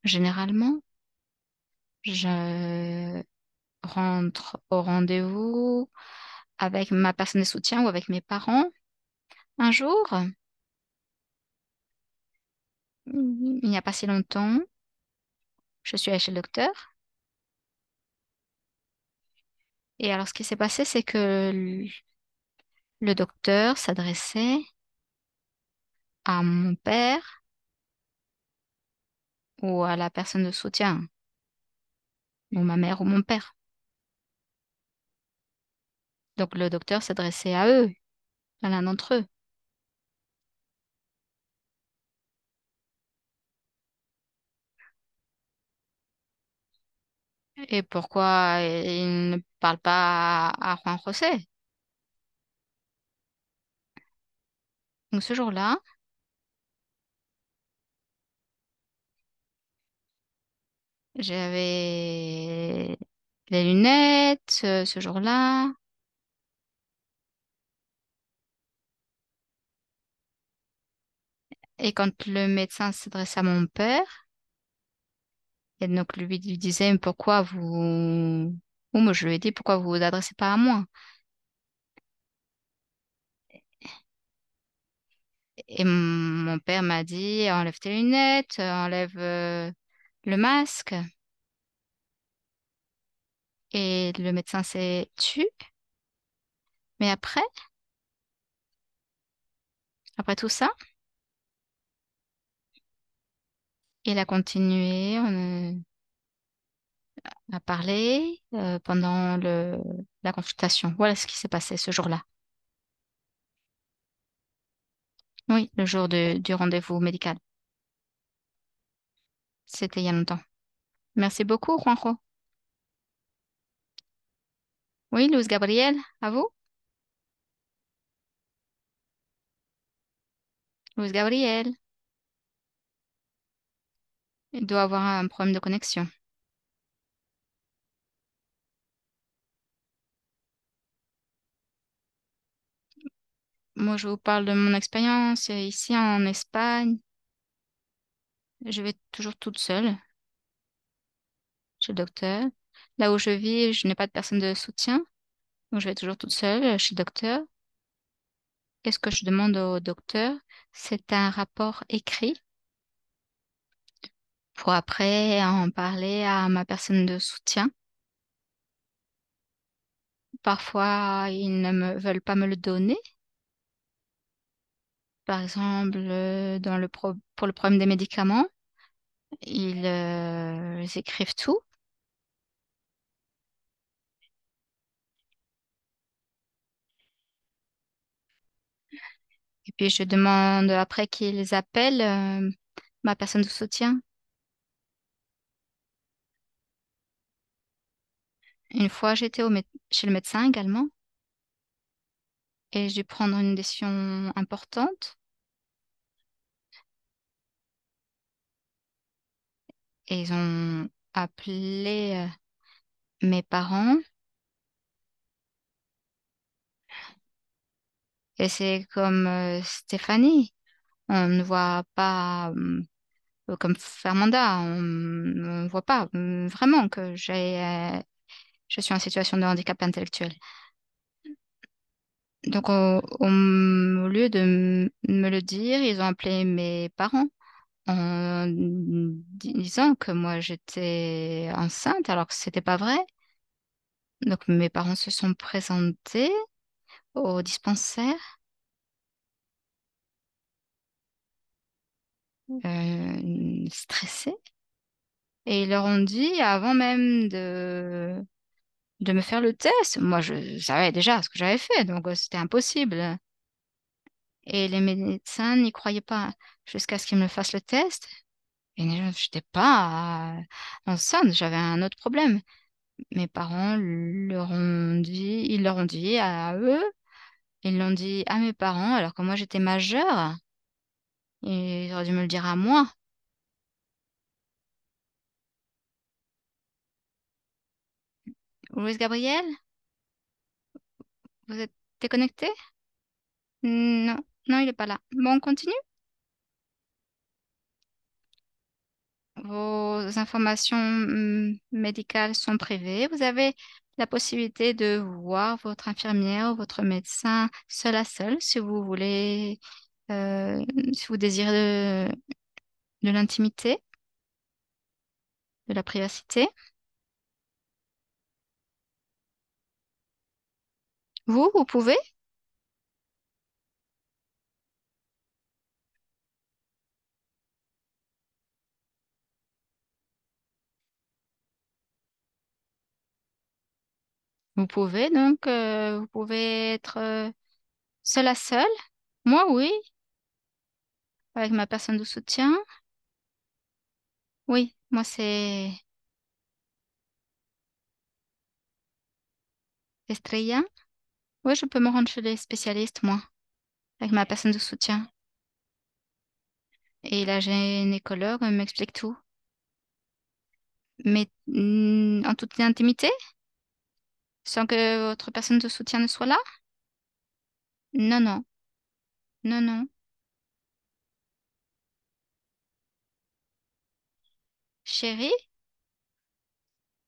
généralement, je rentre au rendez-vous avec ma personne de soutien ou avec mes parents. Un jour, il n'y a pas si longtemps, je suis allée chez le docteur et alors, ce qui s'est passé, c'est que le, docteur s'adressait à mon père ou à la personne de soutien, ou ma mère ou mon père. Donc, le docteur s'adressait à eux, à l'un d'entre eux. Et pourquoi il ne parle pas à, Juan José? Donc ce jour-là, j'avais les lunettes ce, euh, ce jour-là. Et quand le médecin s'adresse à mon père, et donc, lui lui disait, pourquoi vous... ou moi, je lui ai dit, pourquoi vous vous adressez pas à moi Et mon père m'a dit, enlève tes lunettes, enlève euh, le masque. Et le médecin s'est tu. Mais après, après tout ça, Il a continué euh, à parler euh, pendant le, la consultation. Voilà ce qui s'est passé ce jour-là. Oui, le jour du rendez-vous médical. C'était il y a longtemps. Merci beaucoup, Juanjo. Oui, Luz Gabriel, à vous. Luz Gabriel. Il doit avoir un problème de connexion. Moi, je vous parle de mon expérience euh, ici en Espagne. Je vais toujours toute seule chez le docteur. Là où je vis, je n'ai pas de personne de soutien. Donc, je vais toujours toute seule euh, chez le docteur. Et ce que je demande au docteur, c'est un rapport écrit pour après en parler à ma personne de soutien. Parfois, ils ne me, veulent pas me le donner. Par exemple, euh, dans le pour le problème des médicaments, euh, ils, écrivent tout. Et puis je demande après qu'ils appellent euh, ma personne de soutien Une fois, j'étais chez le médecin également et j'ai dû prendre une décision importante. Et ils ont appelé euh, mes parents. Et c'est comme euh, Stéphanie. On ne voit pas euh, comme Fernanda. On ne voit pas vraiment que j'ai je suis en situation de handicap intellectuel. Donc, au, lieu de me le dire, ils ont appelé mes parents en disant que moi j'étais enceinte alors que ce n'était pas vrai. Donc, mes parents se sont présentés au dispensaire. Euh, stressés. Et ils leur ont dit, avant même de de me faire le test. Moi, je savais déjà ce que j'avais fait, donc c'était impossible. Et les médecins n'y croyaient pas jusqu'à ce qu'ils me fassent le test. Et je n'étais pas enceinte, j'avais un autre problème. Mes parents leur ont dit, ils leur ont dit à eux, ils l'ont dit à mes parents, alors que moi j'étais majeure. ils auraient dû me le dire à moi. louis Gabriel, vous êtes déconnecté? Non, non, il n'est pas là. Bon, on continue. Vos informations mm, médicales sont privées. Vous avez la possibilité de voir votre infirmière ou votre médecin seul à seul si vous voulez, euh, si vous désirez de l'intimité, de la privacité. Vous, vous pouvez? Vous pouvez donc, euh, vous pouvez être euh, seul à seul. Moi, oui, avec ma personne de soutien. Oui, moi, c'est Estrella. Oui, je peux me rendre chez les spécialistes, moi, avec ma personne de soutien. Et là, la gynécologue m'explique tout. Mais mm, en toute intimité Sans que votre personne de soutien ne soit là Non, non. Non, non. Chérie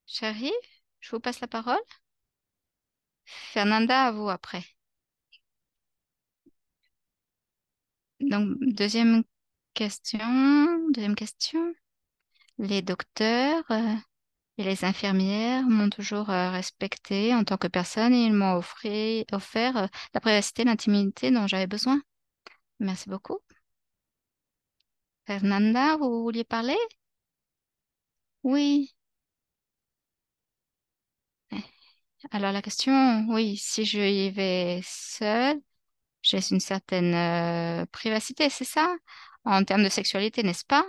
Chérie, je vous passe la parole Fernanda, à vous après. Donc, deuxième question, deuxième question. Les docteurs euh, et les infirmières m'ont toujours euh, respecté en tant que personne et ils m'ont offert euh, la privacité, l'intimité dont j'avais besoin. Merci beaucoup. Fernanda, vous vouliez parler? Oui. Alors la question, oui, si je y vais seule, j'ai une certaine euh, privacité, c'est ça? En termes de sexualité, n'est-ce pas?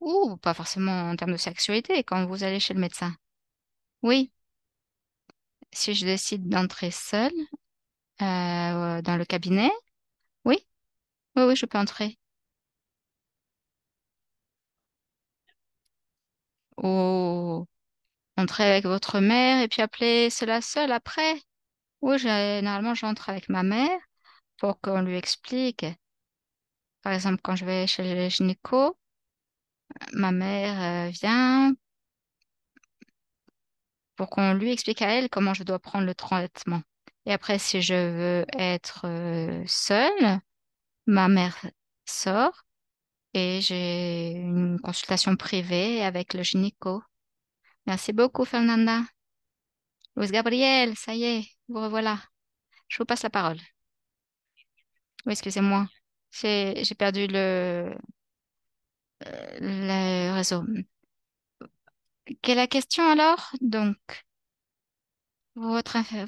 Ou pas forcément en termes de sexualité quand vous allez chez le médecin. Oui, si je décide d'entrer seule euh, dans le cabinet, oui, oui, oui, je peux entrer. Oh, entrer avec votre mère et puis appeler cela seul après. Oui, généralement, j'entre avec ma mère pour qu'on lui explique. Par exemple, quand je vais chez le gynéco, ma mère euh, vient pour qu'on lui explique à elle comment je dois prendre le traitement. Et après, si je veux être euh, seule, ma mère sort et j'ai une consultation privée avec le gynéco. Merci beaucoup, Fernanda. Louise Gabriel, ça y est, vous revoilà. Je vous passe la parole. Oui, excusez-moi. J'ai perdu le, euh, le réseau. Quelle est la question alors? Donc, vos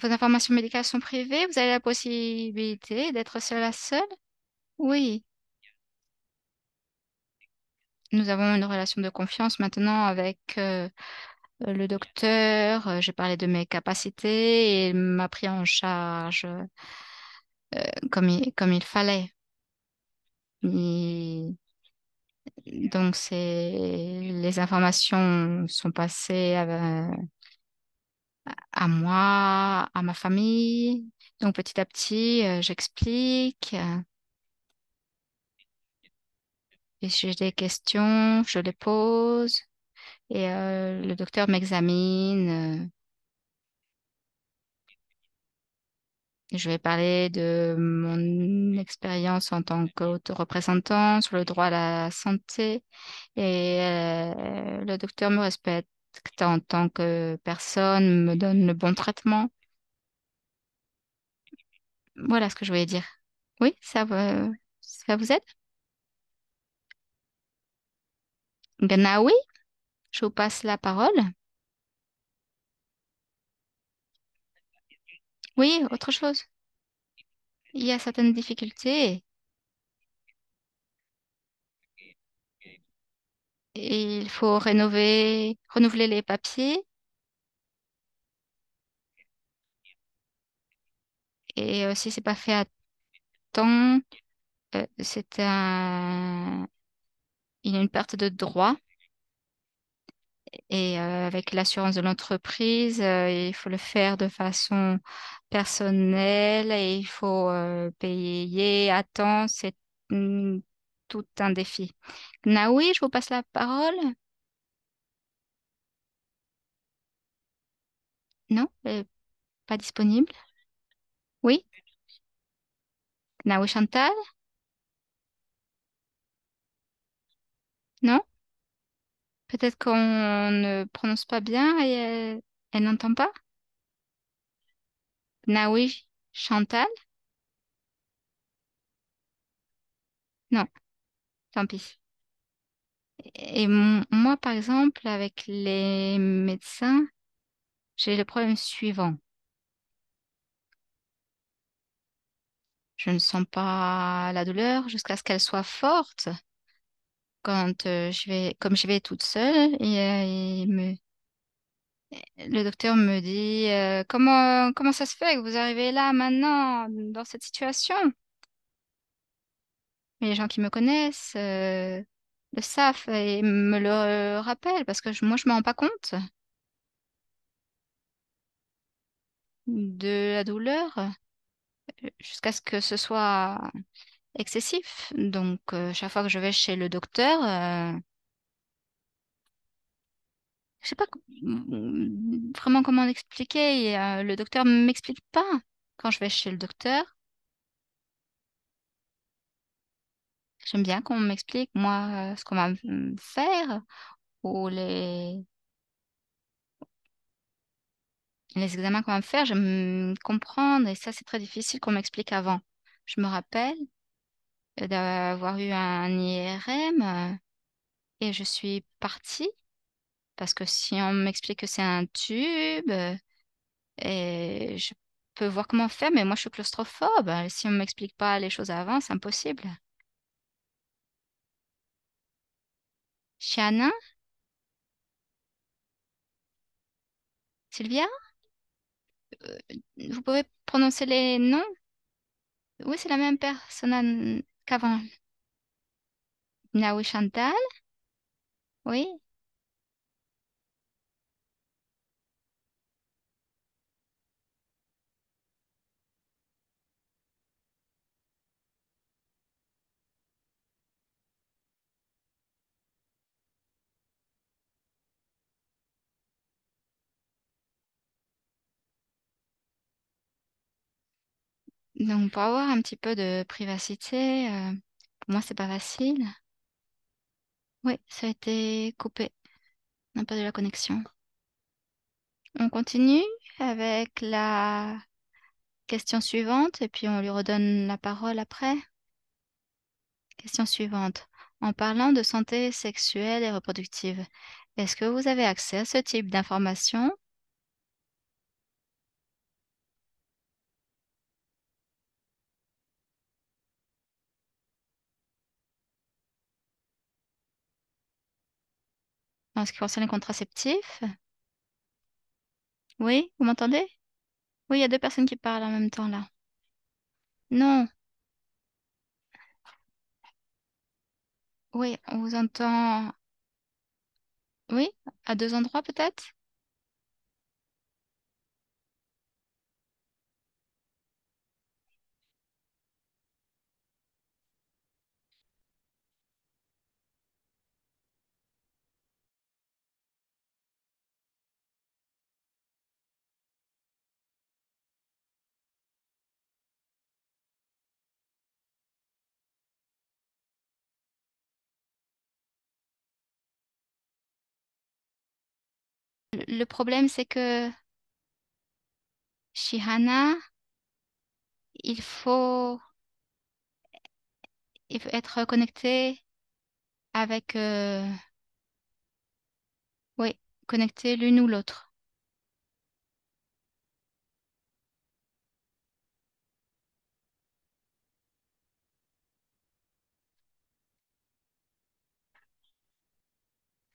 informations médicales sont privées, vous avez la possibilité d'être seul à seul? Oui. Nous avons une relation de confiance maintenant avec euh, euh, le docteur, euh, j'ai parlé de mes capacités et il m'a pris en charge euh, comme il, fallait. donc, les informations sont passées à, à, moi, à ma famille. Donc, petit à petit, j'explique. Et si j'ai des questions, je les pose. Et euh, le docteur m'examine. Euh, je vais parler de mon expérience en tant qu'auto-représentant sur le droit à la santé et euh, le docteur me respecte en tant que personne, me donne le bon traitement. Voilà ce que je voulais dire. Oui, ça, ça vous aide? Gnaoui? Je vous passe la parole. Oui, autre chose. Il y a certaines difficultés. il faut rénover, renouveler les papiers. Et si ce n'est pas fait à temps, euh, c'est un... il y a une perte de droit et euh, avec l'assurance de l'entreprise, euh, il faut le faire de façon personnelle et il faut euh, payer à temps. C'est mmh, tout un défi. Naoui, je vous passe la parole. Non, pas disponible. Oui. Naoui Chantal. Non. Peut-être qu'on ne prononce pas bien et elle, n'entend pas. Naoui Chantal Non, tant pis. Et moi, par exemple, avec les médecins, j'ai le problème suivant. Je ne sens pas la douleur jusqu'à ce qu'elle soit forte quand euh, je vais, comme je vais toute seule, et, euh, le docteur me dit euh, comment, comment ça se fait que vous arrivez là maintenant dans cette situation Mais les gens qui me connaissent le savent et me le rappellent parce que moi je m'en rends pas compte de la douleur jusqu'à ce que ce soit excessif. Donc, euh, chaque fois que je vais chez le docteur, je euh, je sais pas mm, mm, vraiment comment l'expliquer. Euh, le docteur ne m'explique pas quand je vais chez le docteur. J'aime bien qu'on m'explique, moi, ce qu'on va mm, faire ou les, les examens qu'on va faire. J'aime comprendre et ça, c'est très difficile qu'on m'explique avant. Je me rappelle, euh, d'avoir eu un IRM euh, et je suis partie parce que si on m'explique que c'est un tube euh, et je peux voir comment faire, mais moi je suis claustrophobe. Si on m'explique pas les choses avant, c'est impossible. Shanna Sylvia Vous pouvez prononcer les noms Oui, c'est la même personne qu'avant. Naoui Chantal. Oui. Donc, pour avoir un petit peu de privacité, euh, pour moi, c'est pas facile. Oui, ça a été coupé. On a perdu la connexion. On continue avec la question suivante et puis on lui redonne la parole après. Question suivante. En parlant de santé sexuelle et reproductive, est-ce que vous avez accès à ce type d'informations en ce qui concerne les contraceptifs. Oui, vous m'entendez? Oui, il y a deux personnes qui parlent en même temps là. Non, oui, on vous entend. Oui, à deux endroits peut-être? le problème, c'est que Shihana, il faut, être connecté avec, euh, oui, connecté l'une ou l'autre.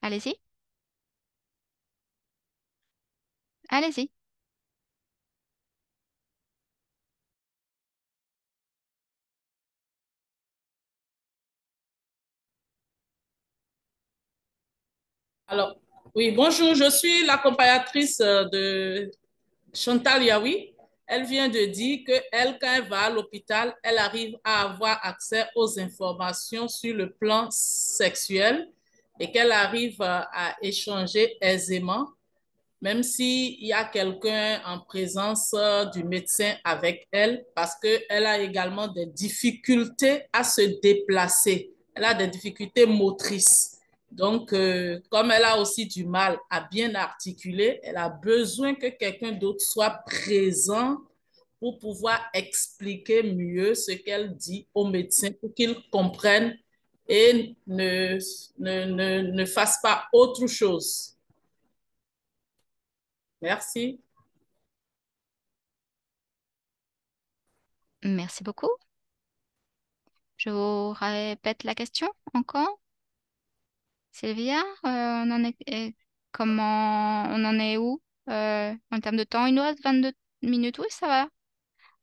Allez-y. Allez-y. Alors, oui, bonjour, je suis l'accompagnatrice euh, de Chantal Yahoui. Elle vient de dire que quand elle va à l'hôpital, elle arrive à avoir accès aux informations sur le plan sexuel et qu'elle arrive euh, à échanger aisément même s'il y a quelqu'un en présence euh, du médecin avec elle, parce qu'elle a également des difficultés à se déplacer. Elle a des difficultés motrices. Donc, euh, comme elle a aussi du mal à bien articuler, elle a besoin que quelqu'un d'autre soit présent pour pouvoir expliquer mieux ce qu'elle dit au médecin pour qu'il comprenne et ne, ne, ne fasse pas autre chose. Merci. Merci beaucoup. Je vous répète la question encore. Sylvia, euh, on en est, euh, comment on en est où euh, en termes de temps Il nous reste 22 minutes, oui, ça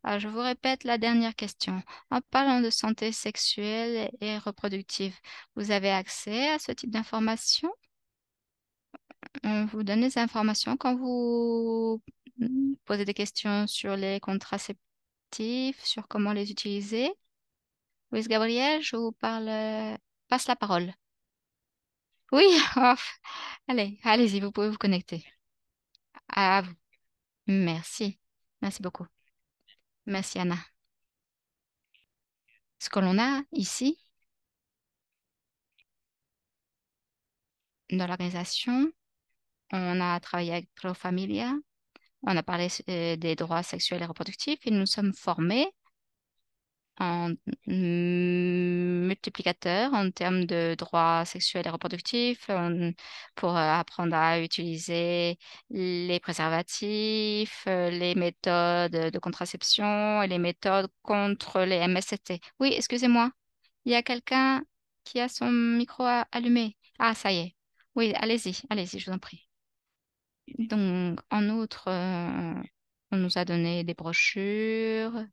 va. je vous répète la dernière question. En parlant de santé sexuelle et reproductive, vous avez accès à ce type d'informations vous donne des informations quand vous posez des questions sur les contraceptifs, sur comment les utiliser. louise Gabriel, je vous parle, passe la parole. Oui, (laughs) allez, allez-y, vous pouvez vous connecter. À vous. Merci. Merci beaucoup. Merci, Anna. Ce que l'on a ici, dans l'organisation, on a travaillé avec Pro Familia. On a parlé euh, des droits sexuels et reproductifs et nous sommes formés en multiplicateur en termes de droits sexuels et reproductifs pour euh, apprendre à utiliser les préservatifs, euh, les méthodes de contraception et les méthodes contre les MST. Oui, excusez-moi, il y a quelqu'un qui a son micro allumé. Ah, ça y est. Oui, allez-y, allez-y, je vous en prie. Donc, en outre, euh, on nous a donné des brochures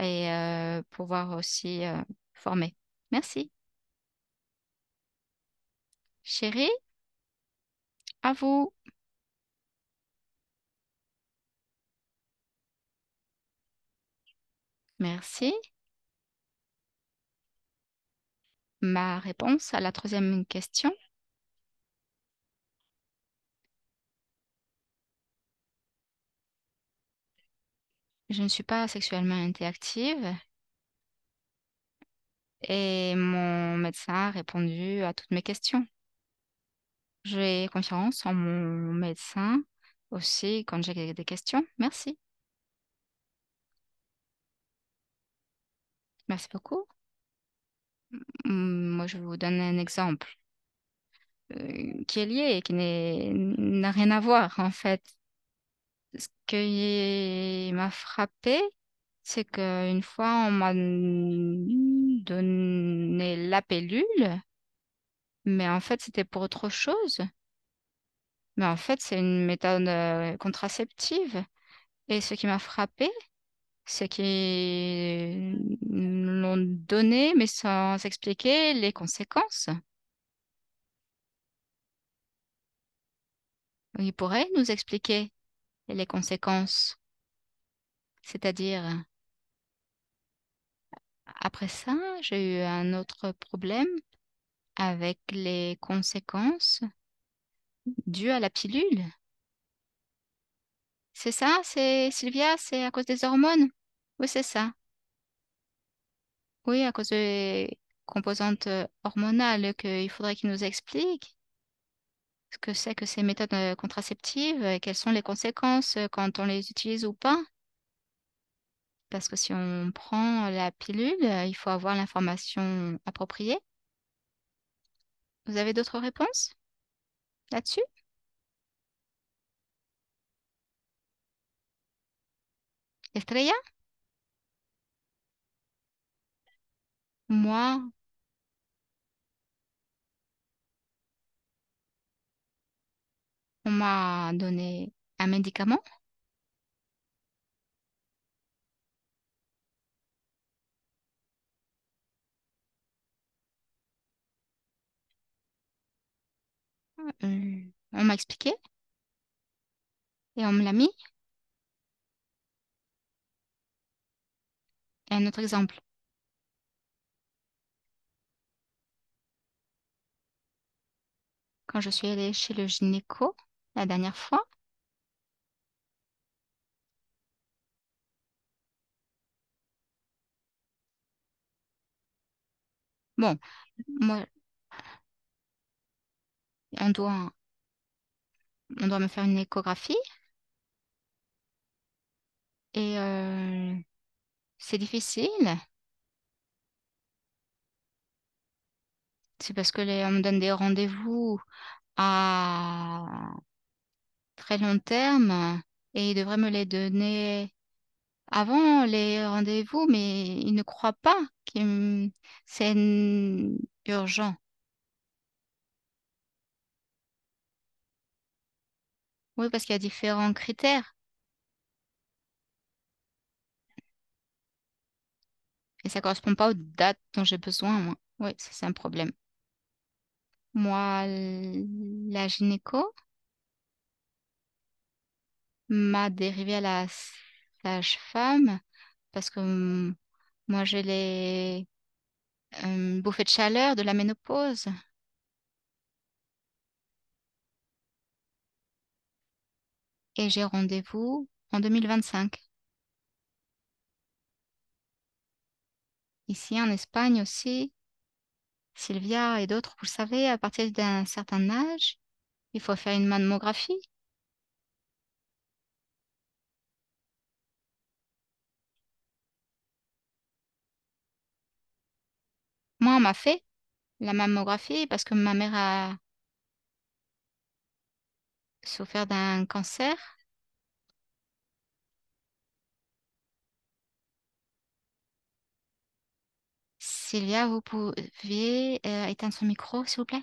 et euh, pouvoir aussi euh, former. Merci. Chérie, à vous. Merci. Ma réponse à la troisième question Je ne suis pas sexuellement interactive. Et mon médecin a répondu à toutes mes questions. J'ai confiance en mon médecin aussi quand j'ai des questions. Merci. Merci beaucoup. Moi, je vous donne un exemple euh, qui est lié et qui n'a rien à voir en fait ce qui m'a frappé, c'est qu'une fois, on m'a donné la pellule, mais en fait, c'était pour autre chose. Mais en fait, c'est une méthode euh, contraceptive. Et ce qui m'a frappé, c'est qu'ils l'ont donné, mais sans expliquer les conséquences. Ils pourraient nous expliquer et les conséquences. C'est-à-dire, après ça, j'ai eu un autre problème avec les conséquences dues à la pilule. C'est ça, c'est Sylvia, c'est à cause des hormones. Oui, c'est ça. Oui, à cause des composantes hormonales qu'il faudrait qu'il nous explique ce que c'est que ces méthodes euh, contraceptives et quelles sont les conséquences euh, quand on les utilise ou pas. Parce que si on prend la pilule, euh, il faut avoir l'information appropriée. Vous avez d'autres réponses là-dessus Estrella Moi, On m'a donné un médicament. Euh, on m'a expliqué et on me l'a mis. un autre exemple. Quand je suis allée chez le gynéco, la dernière fois. Bon, moi, on doit, on doit me faire une échographie. Et euh, c'est difficile. C'est parce que les, on me donne des rendez-vous à long terme et il devrait me les donner avant les rendez-vous, mais il ne croit pas que c'est urgent. Oui, parce qu'il y a différents critères. Et ça ne correspond pas aux dates dont j'ai besoin, moi. Oui, ça c'est un problème. Moi, la gynéco, m'a dérivée à la femme parce que moi j'ai les euh, bouffées de chaleur de la ménopause. Et j'ai rendez-vous en 2025. Ici en Espagne aussi, Sylvia et d'autres, vous savez, à partir d'un certain âge, il faut faire une mammographie. Moi, on m'a fait la mammographie parce que ma mère a souffert d'un cancer. Sylvia, vous pouvez euh, éteindre son micro, s'il vous plaît.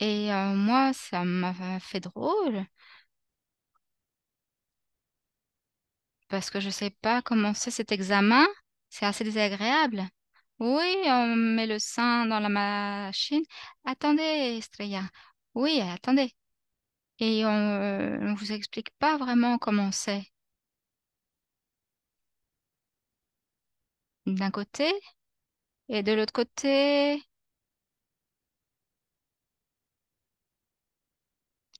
Et euh, moi, ça m'a fait drôle parce que je ne sais pas comment c'est cet examen. C'est assez désagréable. Oui, on met le sein dans la machine. Attendez, Estrella. Oui, attendez. Et on euh, ne vous explique pas vraiment comment c'est. D'un côté et de l'autre côté.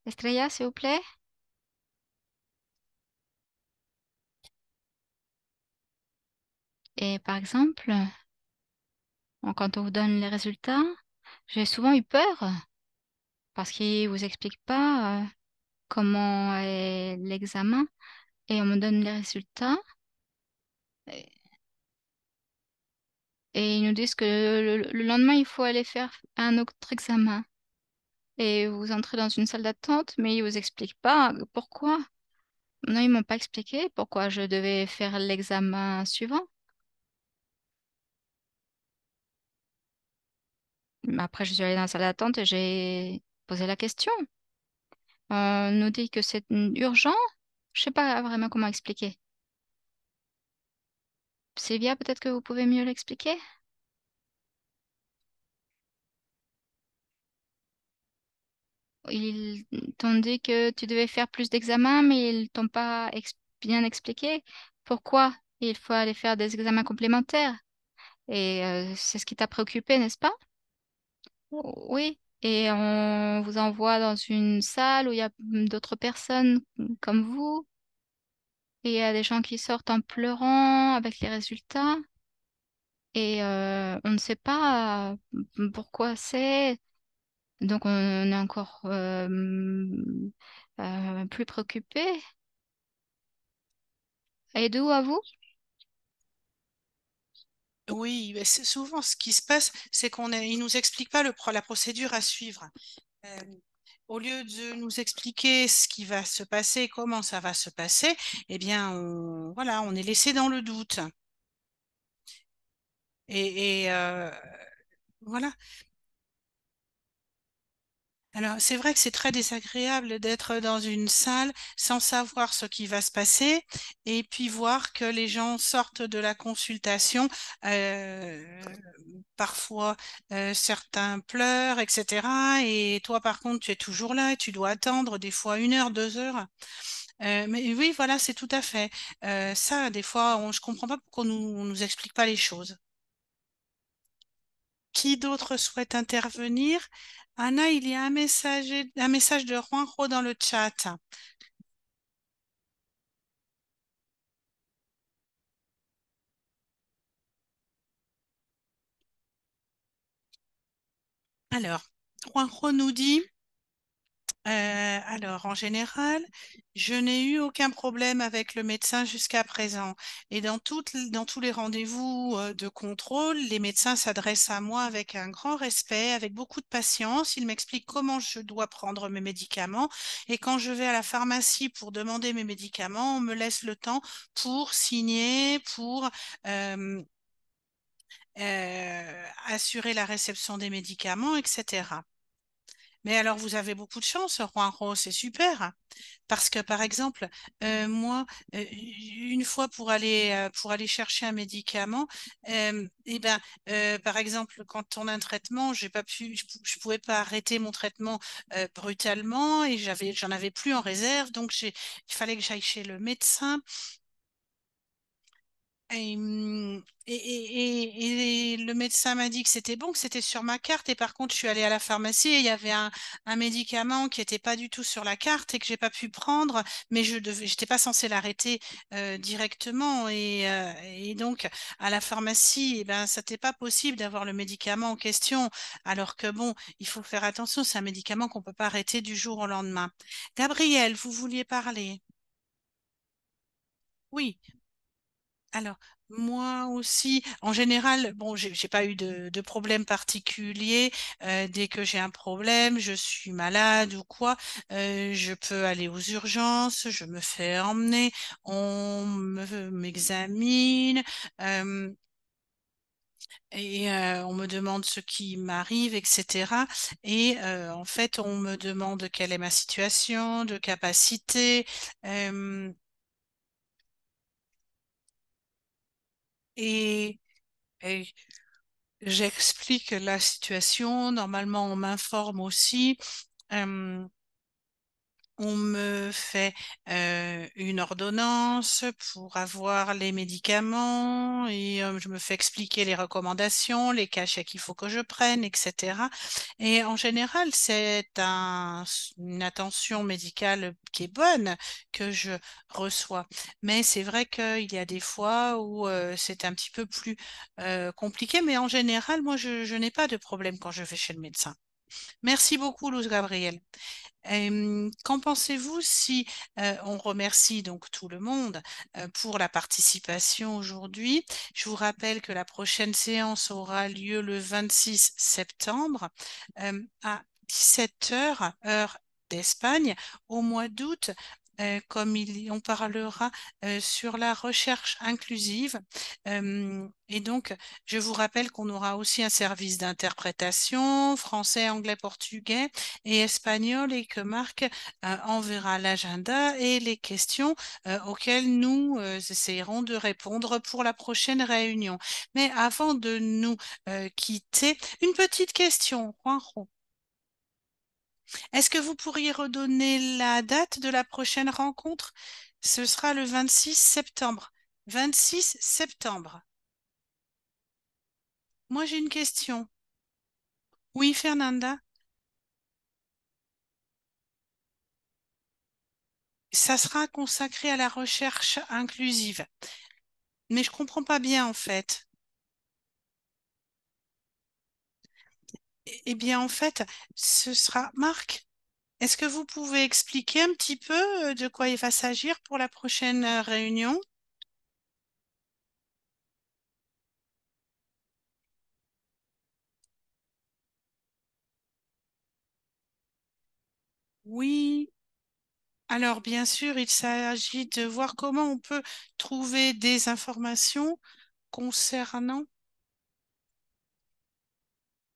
Estrella, s'il vous plaît. Et par exemple, quand on vous donne les résultats, j'ai souvent eu peur parce qu'ils ne vous expliquent pas euh, comment est l'examen et on me donne les résultats. Et, ils nous disent que le, le, lendemain, il faut aller faire un autre examen. Et vous entrez dans une salle d'attente, mais ils ne vous expliquent pas pourquoi. Non, ils ne m'ont pas expliqué pourquoi je devais faire l'examen suivant. Après, je suis allée dans la salle d'attente et j'ai posé la question. On nous dit que c'est urgent. Je ne sais pas vraiment comment expliquer. Sylvia, peut-être que vous pouvez mieux l'expliquer Ils t'ont dit que tu devais faire plus d'examens, mais ils t'ont pas bien expliqué pourquoi il faut aller faire des examens complémentaires. Et euh, c'est ce qui t'a préoccupé, n'est-ce pas oui, et on vous envoie dans une salle où il y a d'autres personnes comme vous. Et il y a des gens qui sortent en pleurant avec les résultats. Et euh, on ne sait pas euh, pourquoi c'est. Donc on est encore euh, plus préoccupé. Et d'où à vous? Oui, c'est souvent ce qui se passe, c'est qu'on ne nous explique pas le, la procédure à suivre. au lieu de nous expliquer ce qui va se passer, comment ça va se passer, eh bien, on, voilà, on est laissé dans le doute. Et, euh, voilà. Alors, c'est vrai que c'est très désagréable d'être dans une salle sans savoir ce qui va se passer et puis voir que les gens sortent de la consultation, euh, parfois euh, certains pleurent, etc. Et toi, par contre, tu es toujours là et tu dois attendre des fois une heure, deux heures. Euh, mais oui, voilà, c'est tout à fait. ça, des fois, on, je ne comprends pas pourquoi on nous, nous explique pas les choses. Qui d'autre souhaite intervenir Anna, il y a un message, un message de Juanjo dans le chat. Alors, Juanjo nous dit euh, alors, en général, je n'ai eu aucun problème avec le médecin jusqu'à présent. Et dans, dans tous les rendez-vous euh, de contrôle, les médecins s'adressent à moi avec un grand respect, avec beaucoup de patience. Ils m'expliquent comment je dois prendre mes médicaments. Et quand je vais à la pharmacie pour demander mes médicaments, on me laisse le temps pour signer, pour... Euh, assurer la réception des médicaments, etc. Mais alors, vous avez beaucoup de chance, Juan c'est super. Parce que, par exemple, euh, moi, euh, une fois pour aller, euh, pour aller chercher un médicament, et eh ben, par exemple, quand on a un traitement, pas pu, je, ne pouvais pas arrêter mon traitement brutalement et j'avais, j'en avais plus en réserve. Donc, il fallait que j'aille chez le médecin. Hum, et, le médecin m'a dit que c'était bon, que c'était sur ma carte. Et par contre, je suis allée à la pharmacie et il y avait un, médicament qui n'était pas du tout sur la carte et que je j'ai pas pu prendre, mais je n'étais pas censée l'arrêter euh, directement. Euh, et, donc, à la pharmacie, eh ben, ça n'était pas possible d'avoir le médicament en question. Alors que bon, il faut faire attention, c'est un médicament qu'on ne peut pas arrêter du jour au lendemain. Gabriel, vous vouliez parler oui, alors, moi aussi, en général, bon, j'ai pas eu de, de problème particulier. Euh, dès que j'ai un problème, je suis malade ou quoi, euh, je peux aller aux urgences, je me fais emmener, on euh, m'examine. et on me demande ce qui m'arrive, etc. Et en fait, on me demande quelle est ma situation de capacité. et, j'explique la situation. Normalement, on m'informe aussi on me fait une ordonnance pour avoir les médicaments et je me fais expliquer les recommandations, les cachets qu'il faut que je prenne, etc. Et en général, c'est un, une attention médicale qui est bonne que je reçois. Mais c'est vrai qu'il y a des fois où c'est un petit peu plus compliqué, mais en général, moi, je, je n'ai pas de problème quand je vais chez le médecin. Merci beaucoup, Luz Gabriel. Qu'en pensez-vous si euh, on remercie donc tout le monde euh, pour la participation aujourd'hui Je vous rappelle que la prochaine séance aura lieu le 26 septembre à 17h, heure d'Espagne. Au mois d'août, euh, comme il, on parlera euh, sur la recherche inclusive. et donc, je vous rappelle qu'on aura aussi un service d'interprétation français, anglais, portugais et espagnol et que Marc euh, enverra l'agenda et les questions auxquelles nous essayerons de répondre pour la prochaine réunion. Mais avant de nous quitter, une petite question, est-ce que vous pourriez redonner la date de la prochaine rencontre Ce sera le 26 septembre. 26 septembre. Moi, j'ai une question. Oui, Fernanda Ça sera consacré à la recherche inclusive. Mais je ne comprends pas bien, en fait. Eh bien, en fait, ce sera Marc. Est-ce que vous pouvez expliquer un petit peu euh, de quoi il va s'agir pour la prochaine euh, réunion Oui, alors, bien sûr, il s'agit de voir comment on peut trouver des informations concernant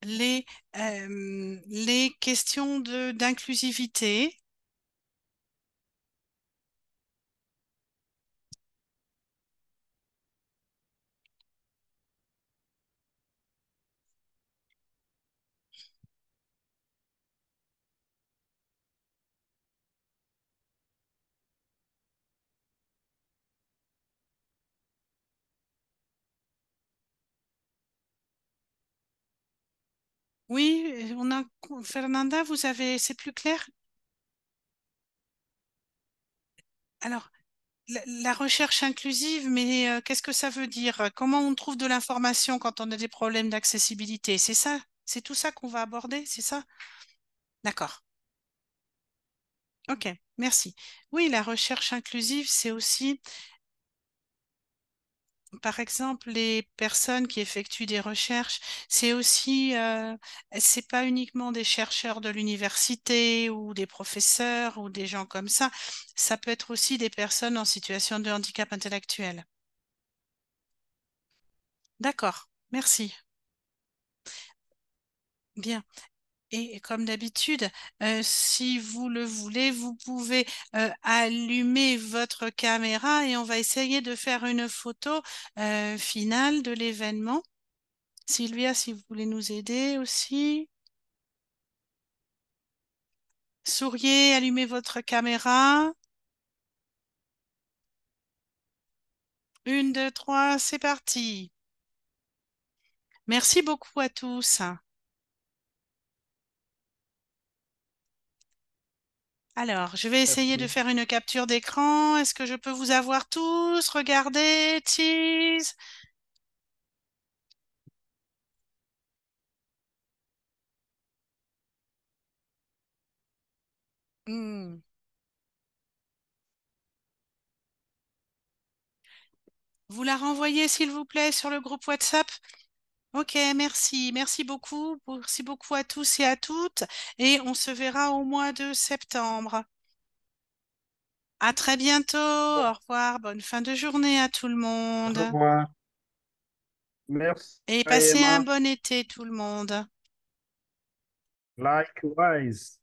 les, euh, les questions d'inclusivité, Oui, euh, on a... Fernanda, vous avez, c'est plus clair Alors, la, recherche inclusive, mais euh, qu'est-ce que ça veut dire Comment on trouve de l'information quand on a des problèmes d'accessibilité C'est ça C'est tout ça qu'on va aborder C'est ça D'accord. Ok, merci. Oui, la recherche inclusive, c'est aussi par exemple, les personnes qui effectuent des recherches, c'est aussi, euh, c'est pas uniquement des chercheurs de l'université ou des professeurs ou des gens comme ça. Ça peut être aussi des personnes en situation de handicap intellectuel. D'accord, merci. Bien. Et comme d'habitude, euh, si vous le voulez, vous pouvez euh, allumer votre caméra et on va essayer de faire une photo euh, finale de l'événement. Sylvia, si vous voulez nous aider aussi. Souriez, allumez votre caméra. Une, deux, trois, c'est parti. Merci beaucoup à tous. Alors, je vais essayer de faire une capture d'écran. Est-ce que je peux vous avoir tous? Regardez, cheese. Hmm. Vous la renvoyez, s'il vous plaît, sur le groupe WhatsApp. Ok, merci. Merci beaucoup. Merci beaucoup à tous et à toutes. Et on se verra au mois de septembre. À très bientôt. Au revoir. Bonne fin de journée à tout le monde. Au revoir. Merci. Et passez un bon été, tout le monde. Likewise.